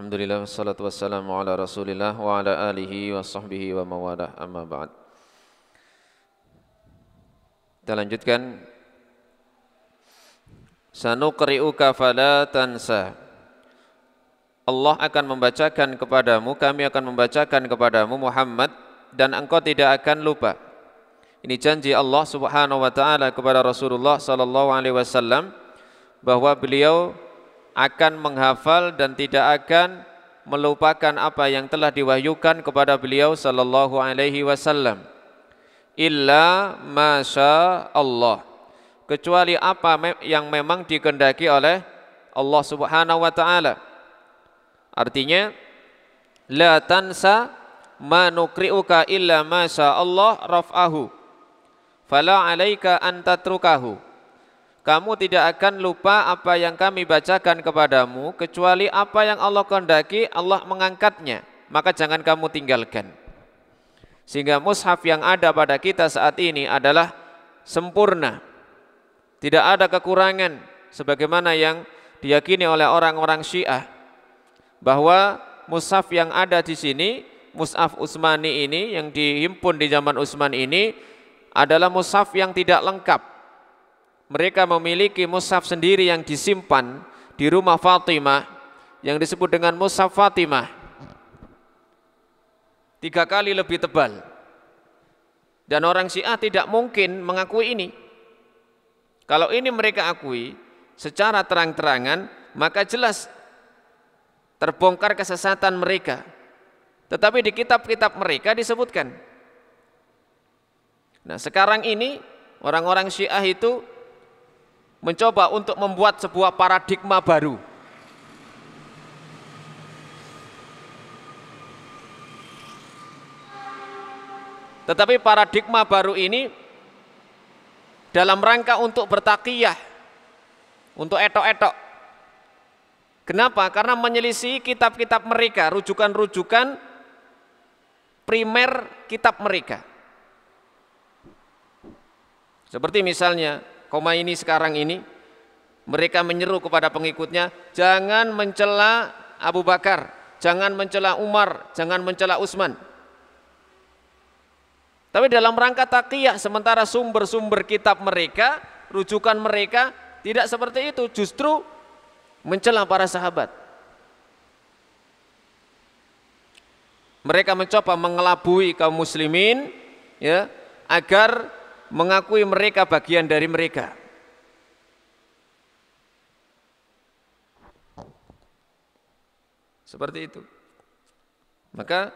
Alhamdulillah wassalatu wassalamu ala Rasulillah wa ala alihi wa sahbihi wa mawalah amma ba'd. Kita lanjutkan Sanuqri'uka fala tansa. Allah akan membacakan kepadamu, kami akan membacakan kepadamu Muhammad dan engkau tidak akan lupa. Ini janji Allah Subhanahu wa taala kepada Rasulullah sallallahu alaihi wasallam bahwa beliau akan menghafal dan tidak akan melupakan apa yang telah diwahyukan kepada beliau sallallahu alaihi wasallam illa masya Allah kecuali apa yang memang dikendaki oleh Allah Subhanahu wa taala artinya la tansa manukriuka illa masya Allah rafahu fala alaika antatrukahu kamu tidak akan lupa apa yang kami bacakan kepadamu kecuali apa yang Allah kehendaki Allah mengangkatnya maka jangan kamu tinggalkan sehingga mushaf yang ada pada kita saat ini adalah sempurna tidak ada kekurangan sebagaimana yang diyakini oleh orang-orang Syiah bahwa mushaf yang ada di sini mushaf Utsmani ini yang dihimpun di zaman Utsman ini adalah mushaf yang tidak lengkap mereka memiliki mushaf sendiri yang disimpan di rumah Fatimah yang disebut dengan mushaf Fatimah tiga kali lebih tebal dan orang Syiah tidak mungkin mengakui ini kalau ini mereka akui secara terang-terangan maka jelas terbongkar kesesatan mereka tetapi di kitab-kitab mereka disebutkan nah sekarang ini orang-orang Syiah itu mencoba untuk membuat sebuah paradigma baru. Tetapi paradigma baru ini dalam rangka untuk bertakiyah, untuk etok-etok. Kenapa? Karena menyelisih kitab-kitab mereka, rujukan-rujukan primer kitab mereka. Seperti misalnya koma ini sekarang ini mereka menyeru kepada pengikutnya jangan mencela Abu Bakar, jangan mencela Umar, jangan mencela Utsman. Tapi dalam rangka takiyah sementara sumber-sumber kitab mereka, rujukan mereka tidak seperti itu, justru mencela para sahabat. Mereka mencoba mengelabui kaum muslimin ya agar mengakui mereka bagian dari mereka. Seperti itu. Maka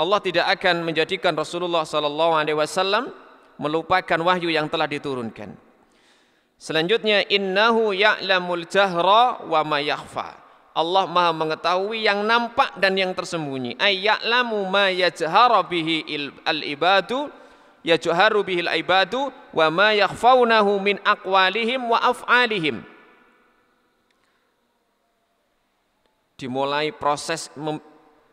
Allah tidak akan menjadikan Rasulullah sallallahu alaihi wasallam melupakan wahyu yang telah diturunkan. Selanjutnya innahu ya'lamul jahra wa ma yakhfa. Allah Maha mengetahui yang nampak dan yang tersembunyi. Ay ya'lamu ma yajharu bihi al ibadu yajharu bihil ibadu wa ma yakhfawnahu min aqwalihim wa af'alihim dimulai proses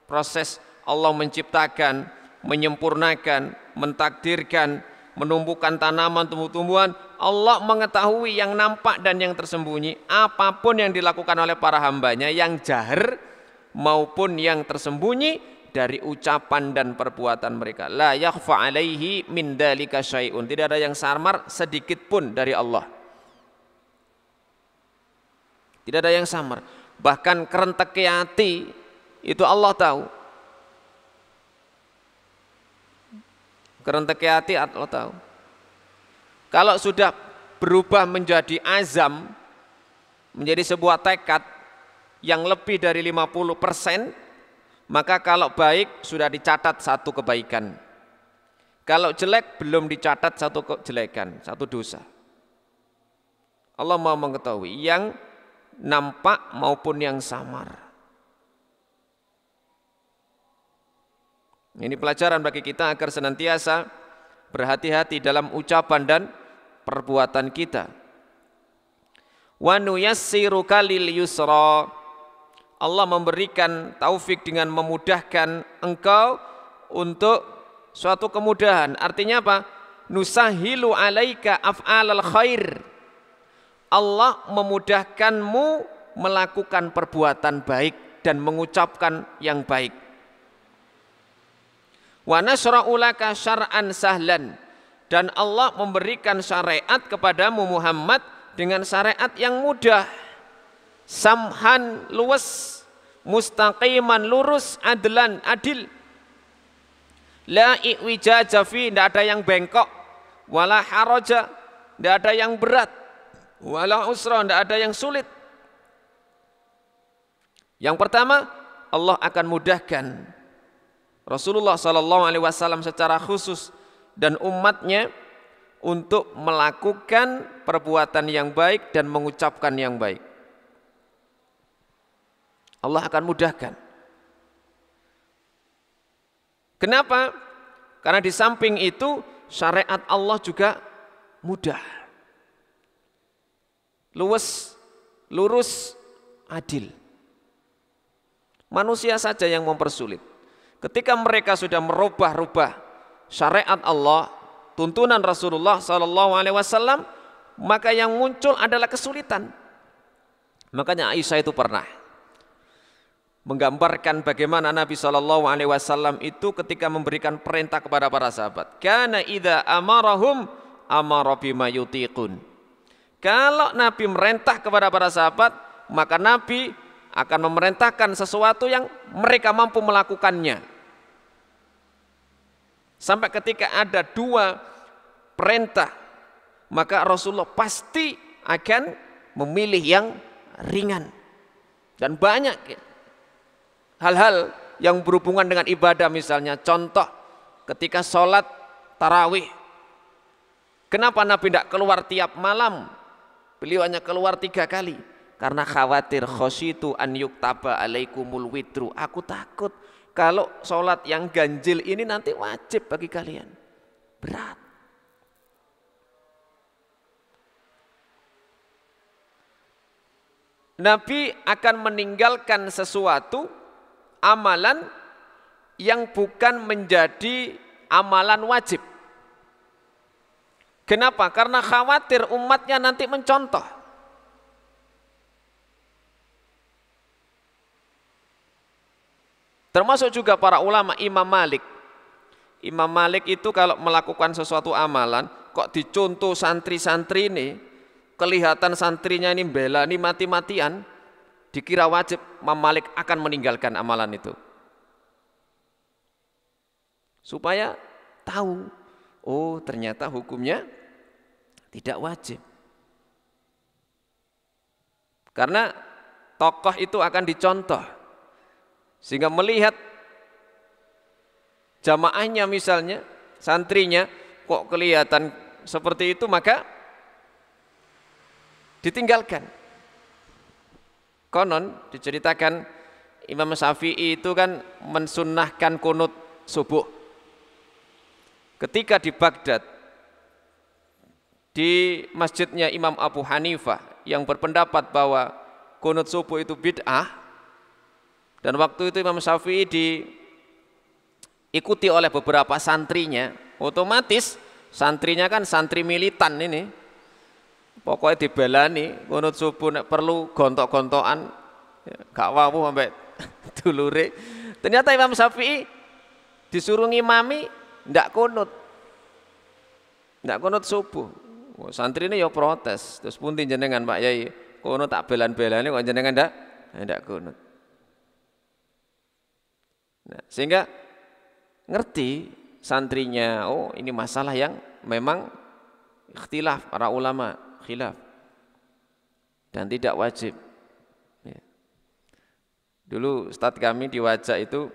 proses Allah menciptakan, menyempurnakan, mentakdirkan, menumbuhkan tanaman, tumbuh-tumbuhan. Allah mengetahui yang nampak dan yang tersembunyi, apapun yang dilakukan oleh para hambanya, yang jahar maupun yang tersembunyi, dari ucapan dan perbuatan mereka. La yakhfa alaihi min dalika syai'un. Tidak ada yang samar sedikit pun dari Allah. Tidak ada yang samar. Bahkan kerentek hati itu Allah tahu. Kerentek hati Allah tahu. Kalau sudah berubah menjadi azam, menjadi sebuah tekad yang lebih dari 50 persen, maka kalau baik sudah dicatat satu kebaikan. Kalau jelek belum dicatat satu kejelekan, satu dosa. Allah mau mengetahui yang nampak maupun yang samar. Ini pelajaran bagi kita agar senantiasa berhati-hati dalam ucapan dan perbuatan kita. Wa nuyassiruka lil yusra Allah memberikan taufik dengan memudahkan engkau untuk suatu kemudahan. Artinya apa? Nusahilu alaika af'alal khair. Allah memudahkanmu melakukan perbuatan baik dan mengucapkan yang baik. Wa nasra'ulaka syar'an sahlan. Dan Allah memberikan syariat kepadamu Muhammad dengan syariat yang mudah samhan luwes mustaqiman lurus adlan adil la iwija fi tidak ada yang bengkok wala haraja tidak ada yang berat wala usra tidak ada yang sulit yang pertama Allah akan mudahkan Rasulullah Shallallahu Alaihi Wasallam secara khusus dan umatnya untuk melakukan perbuatan yang baik dan mengucapkan yang baik. Allah akan mudahkan. Kenapa? Karena di samping itu syariat Allah juga mudah. Luwes, lurus, adil. Manusia saja yang mempersulit. Ketika mereka sudah merubah-rubah syariat Allah, tuntunan Rasulullah Sallallahu Alaihi Wasallam, maka yang muncul adalah kesulitan. Makanya Aisyah itu pernah menggambarkan bagaimana Nabi Shallallahu Alaihi Wasallam itu ketika memberikan perintah kepada para sahabat. Karena ida amarahum amarobima mayutikun. Kalau Nabi merintah kepada para sahabat, maka Nabi akan memerintahkan sesuatu yang mereka mampu melakukannya. Sampai ketika ada dua perintah, maka Rasulullah pasti akan memilih yang ringan. Dan banyak hal-hal yang berhubungan dengan ibadah misalnya. Contoh ketika sholat tarawih. Kenapa Nabi tidak keluar tiap malam? Beliau hanya keluar tiga kali. Karena khawatir khositu an yuktaba alaikumul witru. Aku takut kalau sholat yang ganjil ini nanti wajib bagi kalian. Berat. Nabi akan meninggalkan sesuatu amalan yang bukan menjadi amalan wajib. Kenapa? Karena khawatir umatnya nanti mencontoh. Termasuk juga para ulama Imam Malik. Imam Malik itu kalau melakukan sesuatu amalan, kok dicontoh santri-santri ini, kelihatan santrinya ini bela, ini mati-matian, dikira wajib Imam Malik akan meninggalkan amalan itu supaya tahu oh ternyata hukumnya tidak wajib karena tokoh itu akan dicontoh sehingga melihat jamaahnya misalnya santrinya kok kelihatan seperti itu maka ditinggalkan Konon diceritakan Imam Syafi'i itu kan mensunahkan kunut subuh. Ketika di Baghdad, di masjidnya Imam Abu Hanifah yang berpendapat bahwa kunut subuh itu bid'ah dan waktu itu Imam Syafi'i diikuti oleh beberapa santrinya otomatis santrinya kan santri militan ini Pokoknya dibelani, kunut subuh nek perlu gontok-gontokan, ya, gak wawu sampai dulure. Ternyata Imam Syafi'i disuruh ngimami ndak kunut. Ndak kunut subuh. Oh, santri ini ya protes, terus pun jenengan Pak Yai, kunut tak belan-belani kok jenengan ndak eh, ndak kunut. Nah, sehingga ngerti santrinya, oh ini masalah yang memang ikhtilaf para ulama khilaf dan tidak wajib. Ya. Dulu stat kami di wajah itu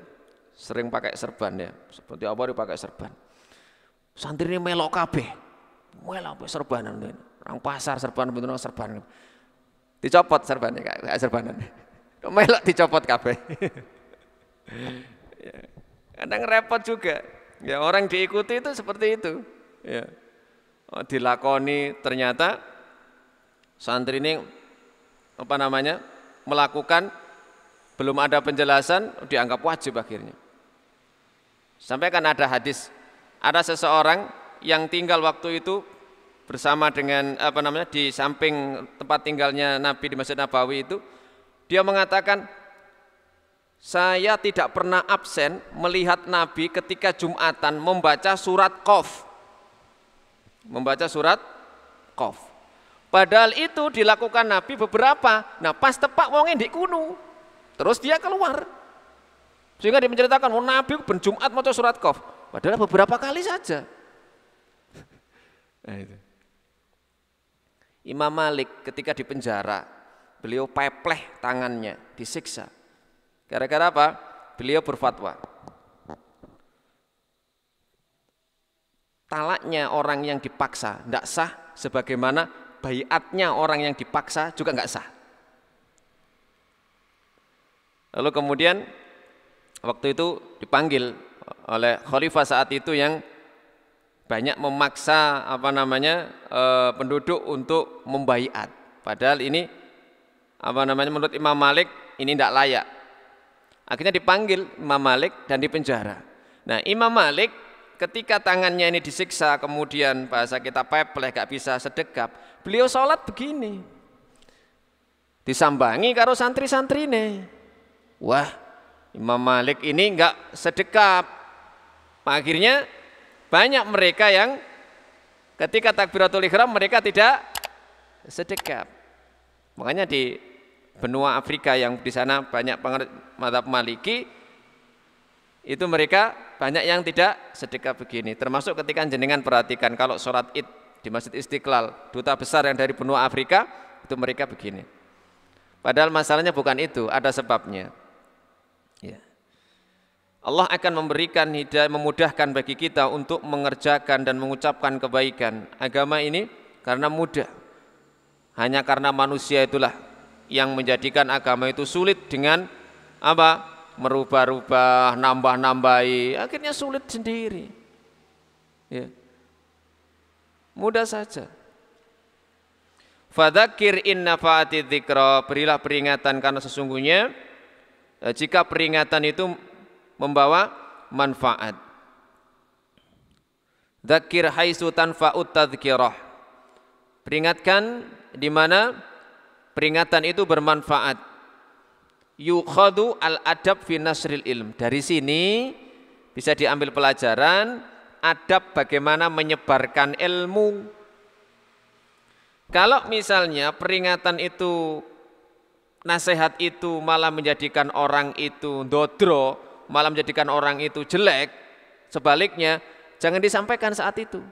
sering pakai serban ya, seperti apa pakai serban. Santri ini melok kabeh. Melok serbanan ini. Orang pasar serban betul serban. Dicopot serbannya kayak serbanan. Melok dicopot kabeh. ya. Kadang repot juga. Ya orang diikuti itu seperti itu. Ya. Oh, dilakoni ternyata Santri ini apa namanya melakukan belum ada penjelasan dianggap wajib akhirnya. Sampai kan ada hadis, ada seseorang yang tinggal waktu itu bersama dengan apa namanya di samping tempat tinggalnya Nabi di Masjid Nabawi itu dia mengatakan saya tidak pernah absen melihat Nabi ketika Jumatan membaca surat Qaf. Membaca surat Qaf. Padahal itu dilakukan Nabi beberapa. Nah pas tepak wong di kuno, Terus dia keluar. Sehingga dia menceritakan, oh, Nabi ben Jumat mau surat kof. Padahal beberapa kali saja. Nah, itu. Imam Malik ketika di penjara, beliau pepleh tangannya, disiksa. Gara-gara apa? Beliau berfatwa. Talaknya orang yang dipaksa, tidak sah sebagaimana bayatnya orang yang dipaksa juga nggak sah. Lalu kemudian waktu itu dipanggil oleh khalifah saat itu yang banyak memaksa apa namanya e, penduduk untuk membaiat. Padahal ini apa namanya menurut Imam Malik ini tidak layak. Akhirnya dipanggil Imam Malik dan dipenjara. Nah Imam Malik ketika tangannya ini disiksa kemudian bahasa kita pepleh gak bisa sedekap beliau sholat begini disambangi karo santri santrine wah Imam Malik ini enggak sedekap akhirnya banyak mereka yang ketika takbiratul ihram mereka tidak sedekap makanya di benua Afrika yang di sana banyak pengaruh madhab maliki itu mereka banyak yang tidak sedekah begini. Termasuk ketika jenengan perhatikan kalau sholat id di Masjid Istiqlal, duta besar yang dari benua Afrika, itu mereka begini. Padahal masalahnya bukan itu, ada sebabnya. Ya. Allah akan memberikan hidayah, memudahkan bagi kita untuk mengerjakan dan mengucapkan kebaikan. Agama ini karena mudah. Hanya karena manusia itulah yang menjadikan agama itu sulit dengan apa? merubah-rubah, nambah-nambahi, akhirnya sulit sendiri. Ya. Mudah saja. Fadakir inna faati dzikra, berilah peringatan karena sesungguhnya eh, jika peringatan itu membawa manfaat. Dakir haitsu tanfa'ut tadzkirah. Peringatkan di mana peringatan itu bermanfaat yukhadu al adab fi nasril ilm. Dari sini bisa diambil pelajaran adab bagaimana menyebarkan ilmu. Kalau misalnya peringatan itu nasihat itu malah menjadikan orang itu dodro, malah menjadikan orang itu jelek, sebaliknya jangan disampaikan saat itu.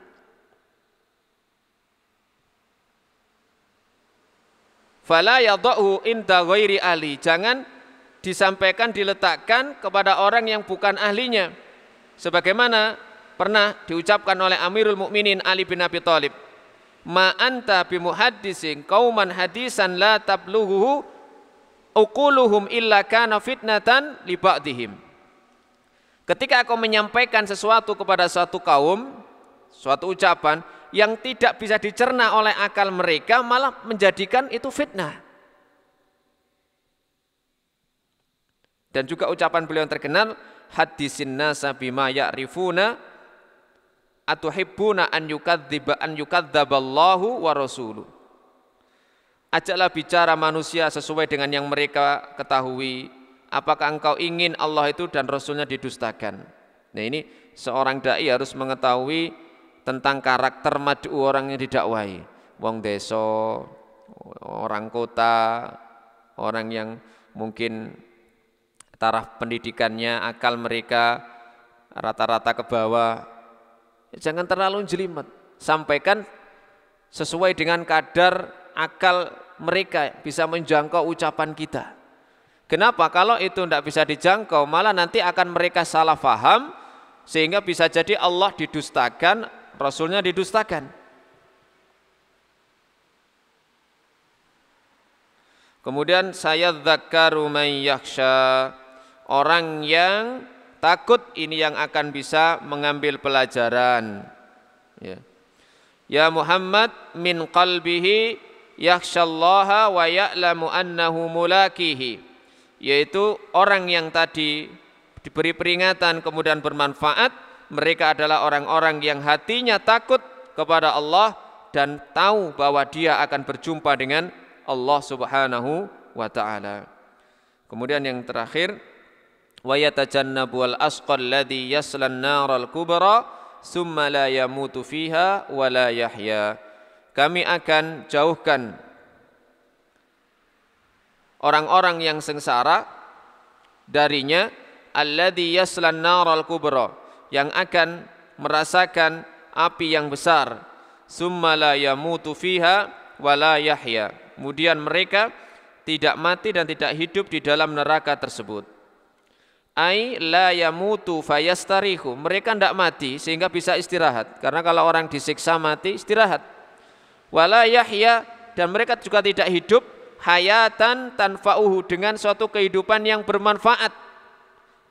Fala yadahu inda ghairi ali. Jangan disampaikan diletakkan kepada orang yang bukan ahlinya sebagaimana pernah diucapkan oleh Amirul Mukminin Ali bin Abi Thalib ma anta muhaddisin qauman hadisan la tabluhu uquluhum illa kana fitnatan li ba'dihim ketika aku menyampaikan sesuatu kepada suatu kaum suatu ucapan yang tidak bisa dicerna oleh akal mereka malah menjadikan itu fitnah Dan juga ucapan beliau yang terkenal hadisin nasa bima ya'rifuna atuhibbuna an yukadziba an yukadzaballahu wa rasuluh. Ajaklah bicara manusia sesuai dengan yang mereka ketahui. Apakah engkau ingin Allah itu dan Rasulnya didustakan? Nah ini seorang da'i harus mengetahui tentang karakter madu orang yang didakwai. Wong deso, orang kota, orang yang mungkin taraf pendidikannya, akal mereka rata-rata ke bawah. Ya, jangan terlalu jelimet. Sampaikan sesuai dengan kadar akal mereka bisa menjangkau ucapan kita. Kenapa? Kalau itu tidak bisa dijangkau, malah nanti akan mereka salah faham, sehingga bisa jadi Allah didustakan, Rasulnya didustakan. Kemudian saya zakaru man yakhsha orang yang takut ini yang akan bisa mengambil pelajaran. Ya, ya Muhammad min qalbihi yakshallaha wa ya'lamu annahu mulakihi. Yaitu orang yang tadi diberi peringatan kemudian bermanfaat, mereka adalah orang-orang yang hatinya takut kepada Allah dan tahu bahwa dia akan berjumpa dengan Allah Subhanahu wa taala. Kemudian yang terakhir wa yatajannabu al asqal ladhi yaslan nar al kubra summa la yamutu fiha wa la yahya. Kami akan jauhkan orang-orang yang sengsara darinya alladhi yaslan nar al kubra yang akan merasakan api yang besar summa la yamutu fiha wa la yahya. Kemudian mereka tidak mati dan tidak hidup di dalam neraka tersebut ai la yamutu fayastarihu. Mereka tidak mati sehingga bisa istirahat. Karena kalau orang disiksa mati istirahat. Wala yahya dan mereka juga tidak hidup hayatan tanfa'uhu dengan suatu kehidupan yang bermanfaat.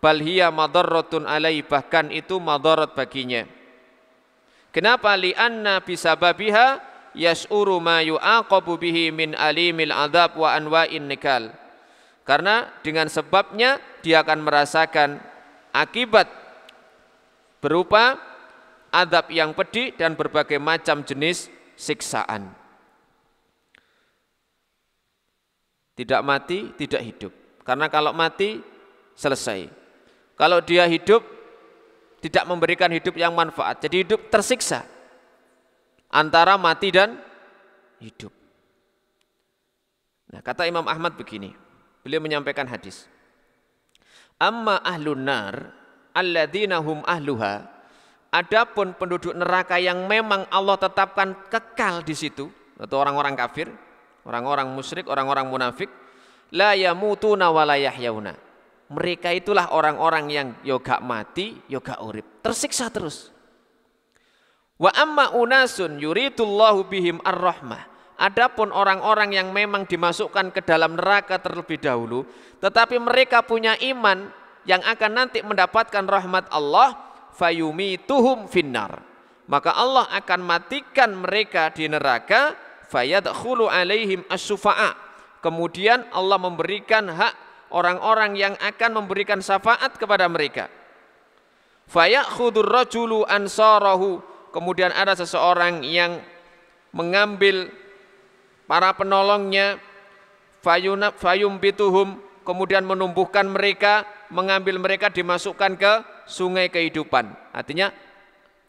Bal hiya madarratun alai bahkan itu madarat baginya. Kenapa li'anna bisababiha yas'uru ma yu'aqabu bihi min alimil adab wa anwa'in nikal. Karena dengan sebabnya dia akan merasakan akibat berupa adab yang pedih dan berbagai macam jenis siksaan. Tidak mati, tidak hidup. Karena kalau mati, selesai. Kalau dia hidup, tidak memberikan hidup yang manfaat. Jadi hidup tersiksa antara mati dan hidup. Nah, kata Imam Ahmad begini, beliau menyampaikan hadis. Amma ahlun nar alladzina hum ahluha adapun penduduk neraka yang memang Allah tetapkan kekal di situ atau orang-orang kafir, orang-orang musyrik, orang-orang munafik la yamutuna wa la yahyauna. Mereka itulah orang-orang yang yoga mati, yoga urip, tersiksa terus. Wa amma unasun yuridullahu bihim ar-rahmah. Adapun orang-orang yang memang dimasukkan ke dalam neraka terlebih dahulu, tetapi mereka punya iman yang akan nanti mendapatkan rahmat Allah, fayumi tuhum finnar. Maka Allah akan matikan mereka di neraka, fayadkhulu alaihim as Kemudian Allah memberikan hak orang-orang yang akan memberikan syafaat kepada mereka. fa'yakhudur rajulu ansarahu. Kemudian ada seseorang yang mengambil para penolongnya Fayum Bituhum kemudian menumbuhkan mereka, mengambil mereka dimasukkan ke sungai kehidupan. Artinya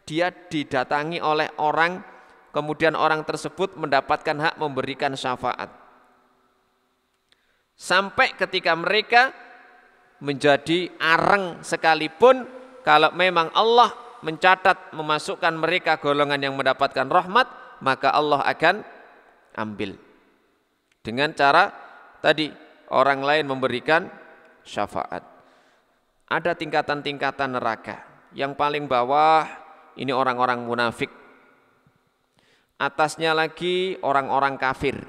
dia didatangi oleh orang, kemudian orang tersebut mendapatkan hak memberikan syafaat. Sampai ketika mereka menjadi arang sekalipun kalau memang Allah mencatat memasukkan mereka golongan yang mendapatkan rahmat, maka Allah akan ambil. Dengan cara tadi orang lain memberikan syafaat. Ada tingkatan-tingkatan neraka. Yang paling bawah ini orang-orang munafik. Atasnya lagi orang-orang kafir.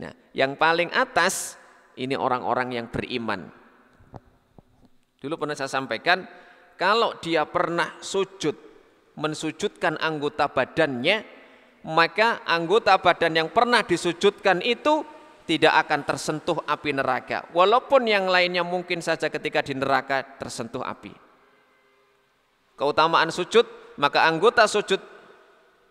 Nah, yang paling atas ini orang-orang yang beriman. Dulu pernah saya sampaikan, kalau dia pernah sujud, mensujudkan anggota badannya, maka anggota badan yang pernah disujudkan itu tidak akan tersentuh api neraka. Walaupun yang lainnya mungkin saja ketika di neraka tersentuh api. Keutamaan sujud, maka anggota sujud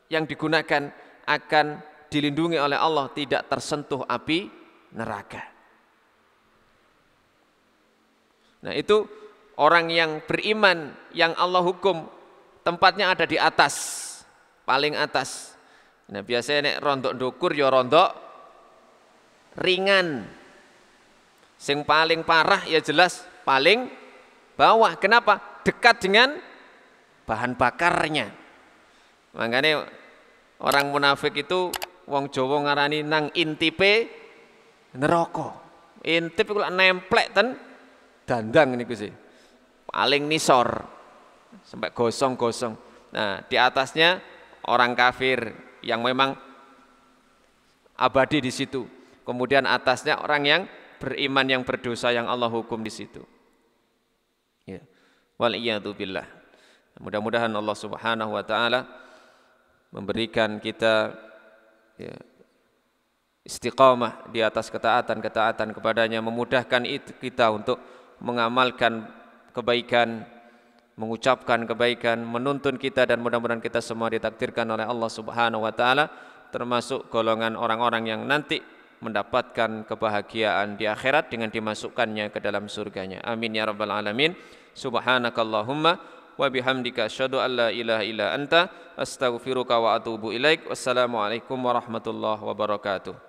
yang digunakan akan dilindungi oleh Allah tidak tersentuh api neraka. Nah itu orang yang beriman yang Allah hukum tempatnya ada di atas, paling atas. Nah, biasanya nek rontok dokur, ya rontok ringan. Sing paling parah ya jelas paling bawah. Kenapa? Dekat dengan bahan bakarnya. Makanya orang munafik itu wong Jawa ngarani nang intipe neraka. Intip iku nemplek ten dandang niku sih. Paling nisor sampai gosong-gosong. Nah, di atasnya orang kafir, yang memang abadi di situ. Kemudian atasnya orang yang beriman yang berdosa yang Allah hukum di situ. Ya. Wal billah. Mudah-mudahan Allah Subhanahu wa taala memberikan kita ya, istiqamah di atas ketaatan-ketaatan kepadanya memudahkan itu kita untuk mengamalkan kebaikan mengucapkan kebaikan, menuntun kita dan mudah-mudahan kita semua ditakdirkan oleh Allah Subhanahu wa taala termasuk golongan orang-orang yang nanti mendapatkan kebahagiaan di akhirat dengan dimasukkannya ke dalam surganya. Amin ya rabbal alamin. Subhanakallahumma wa bihamdika asyhadu an la ilaha illa anta astaghfiruka wa atubu ilaik. Wassalamualaikum warahmatullahi wabarakatuh.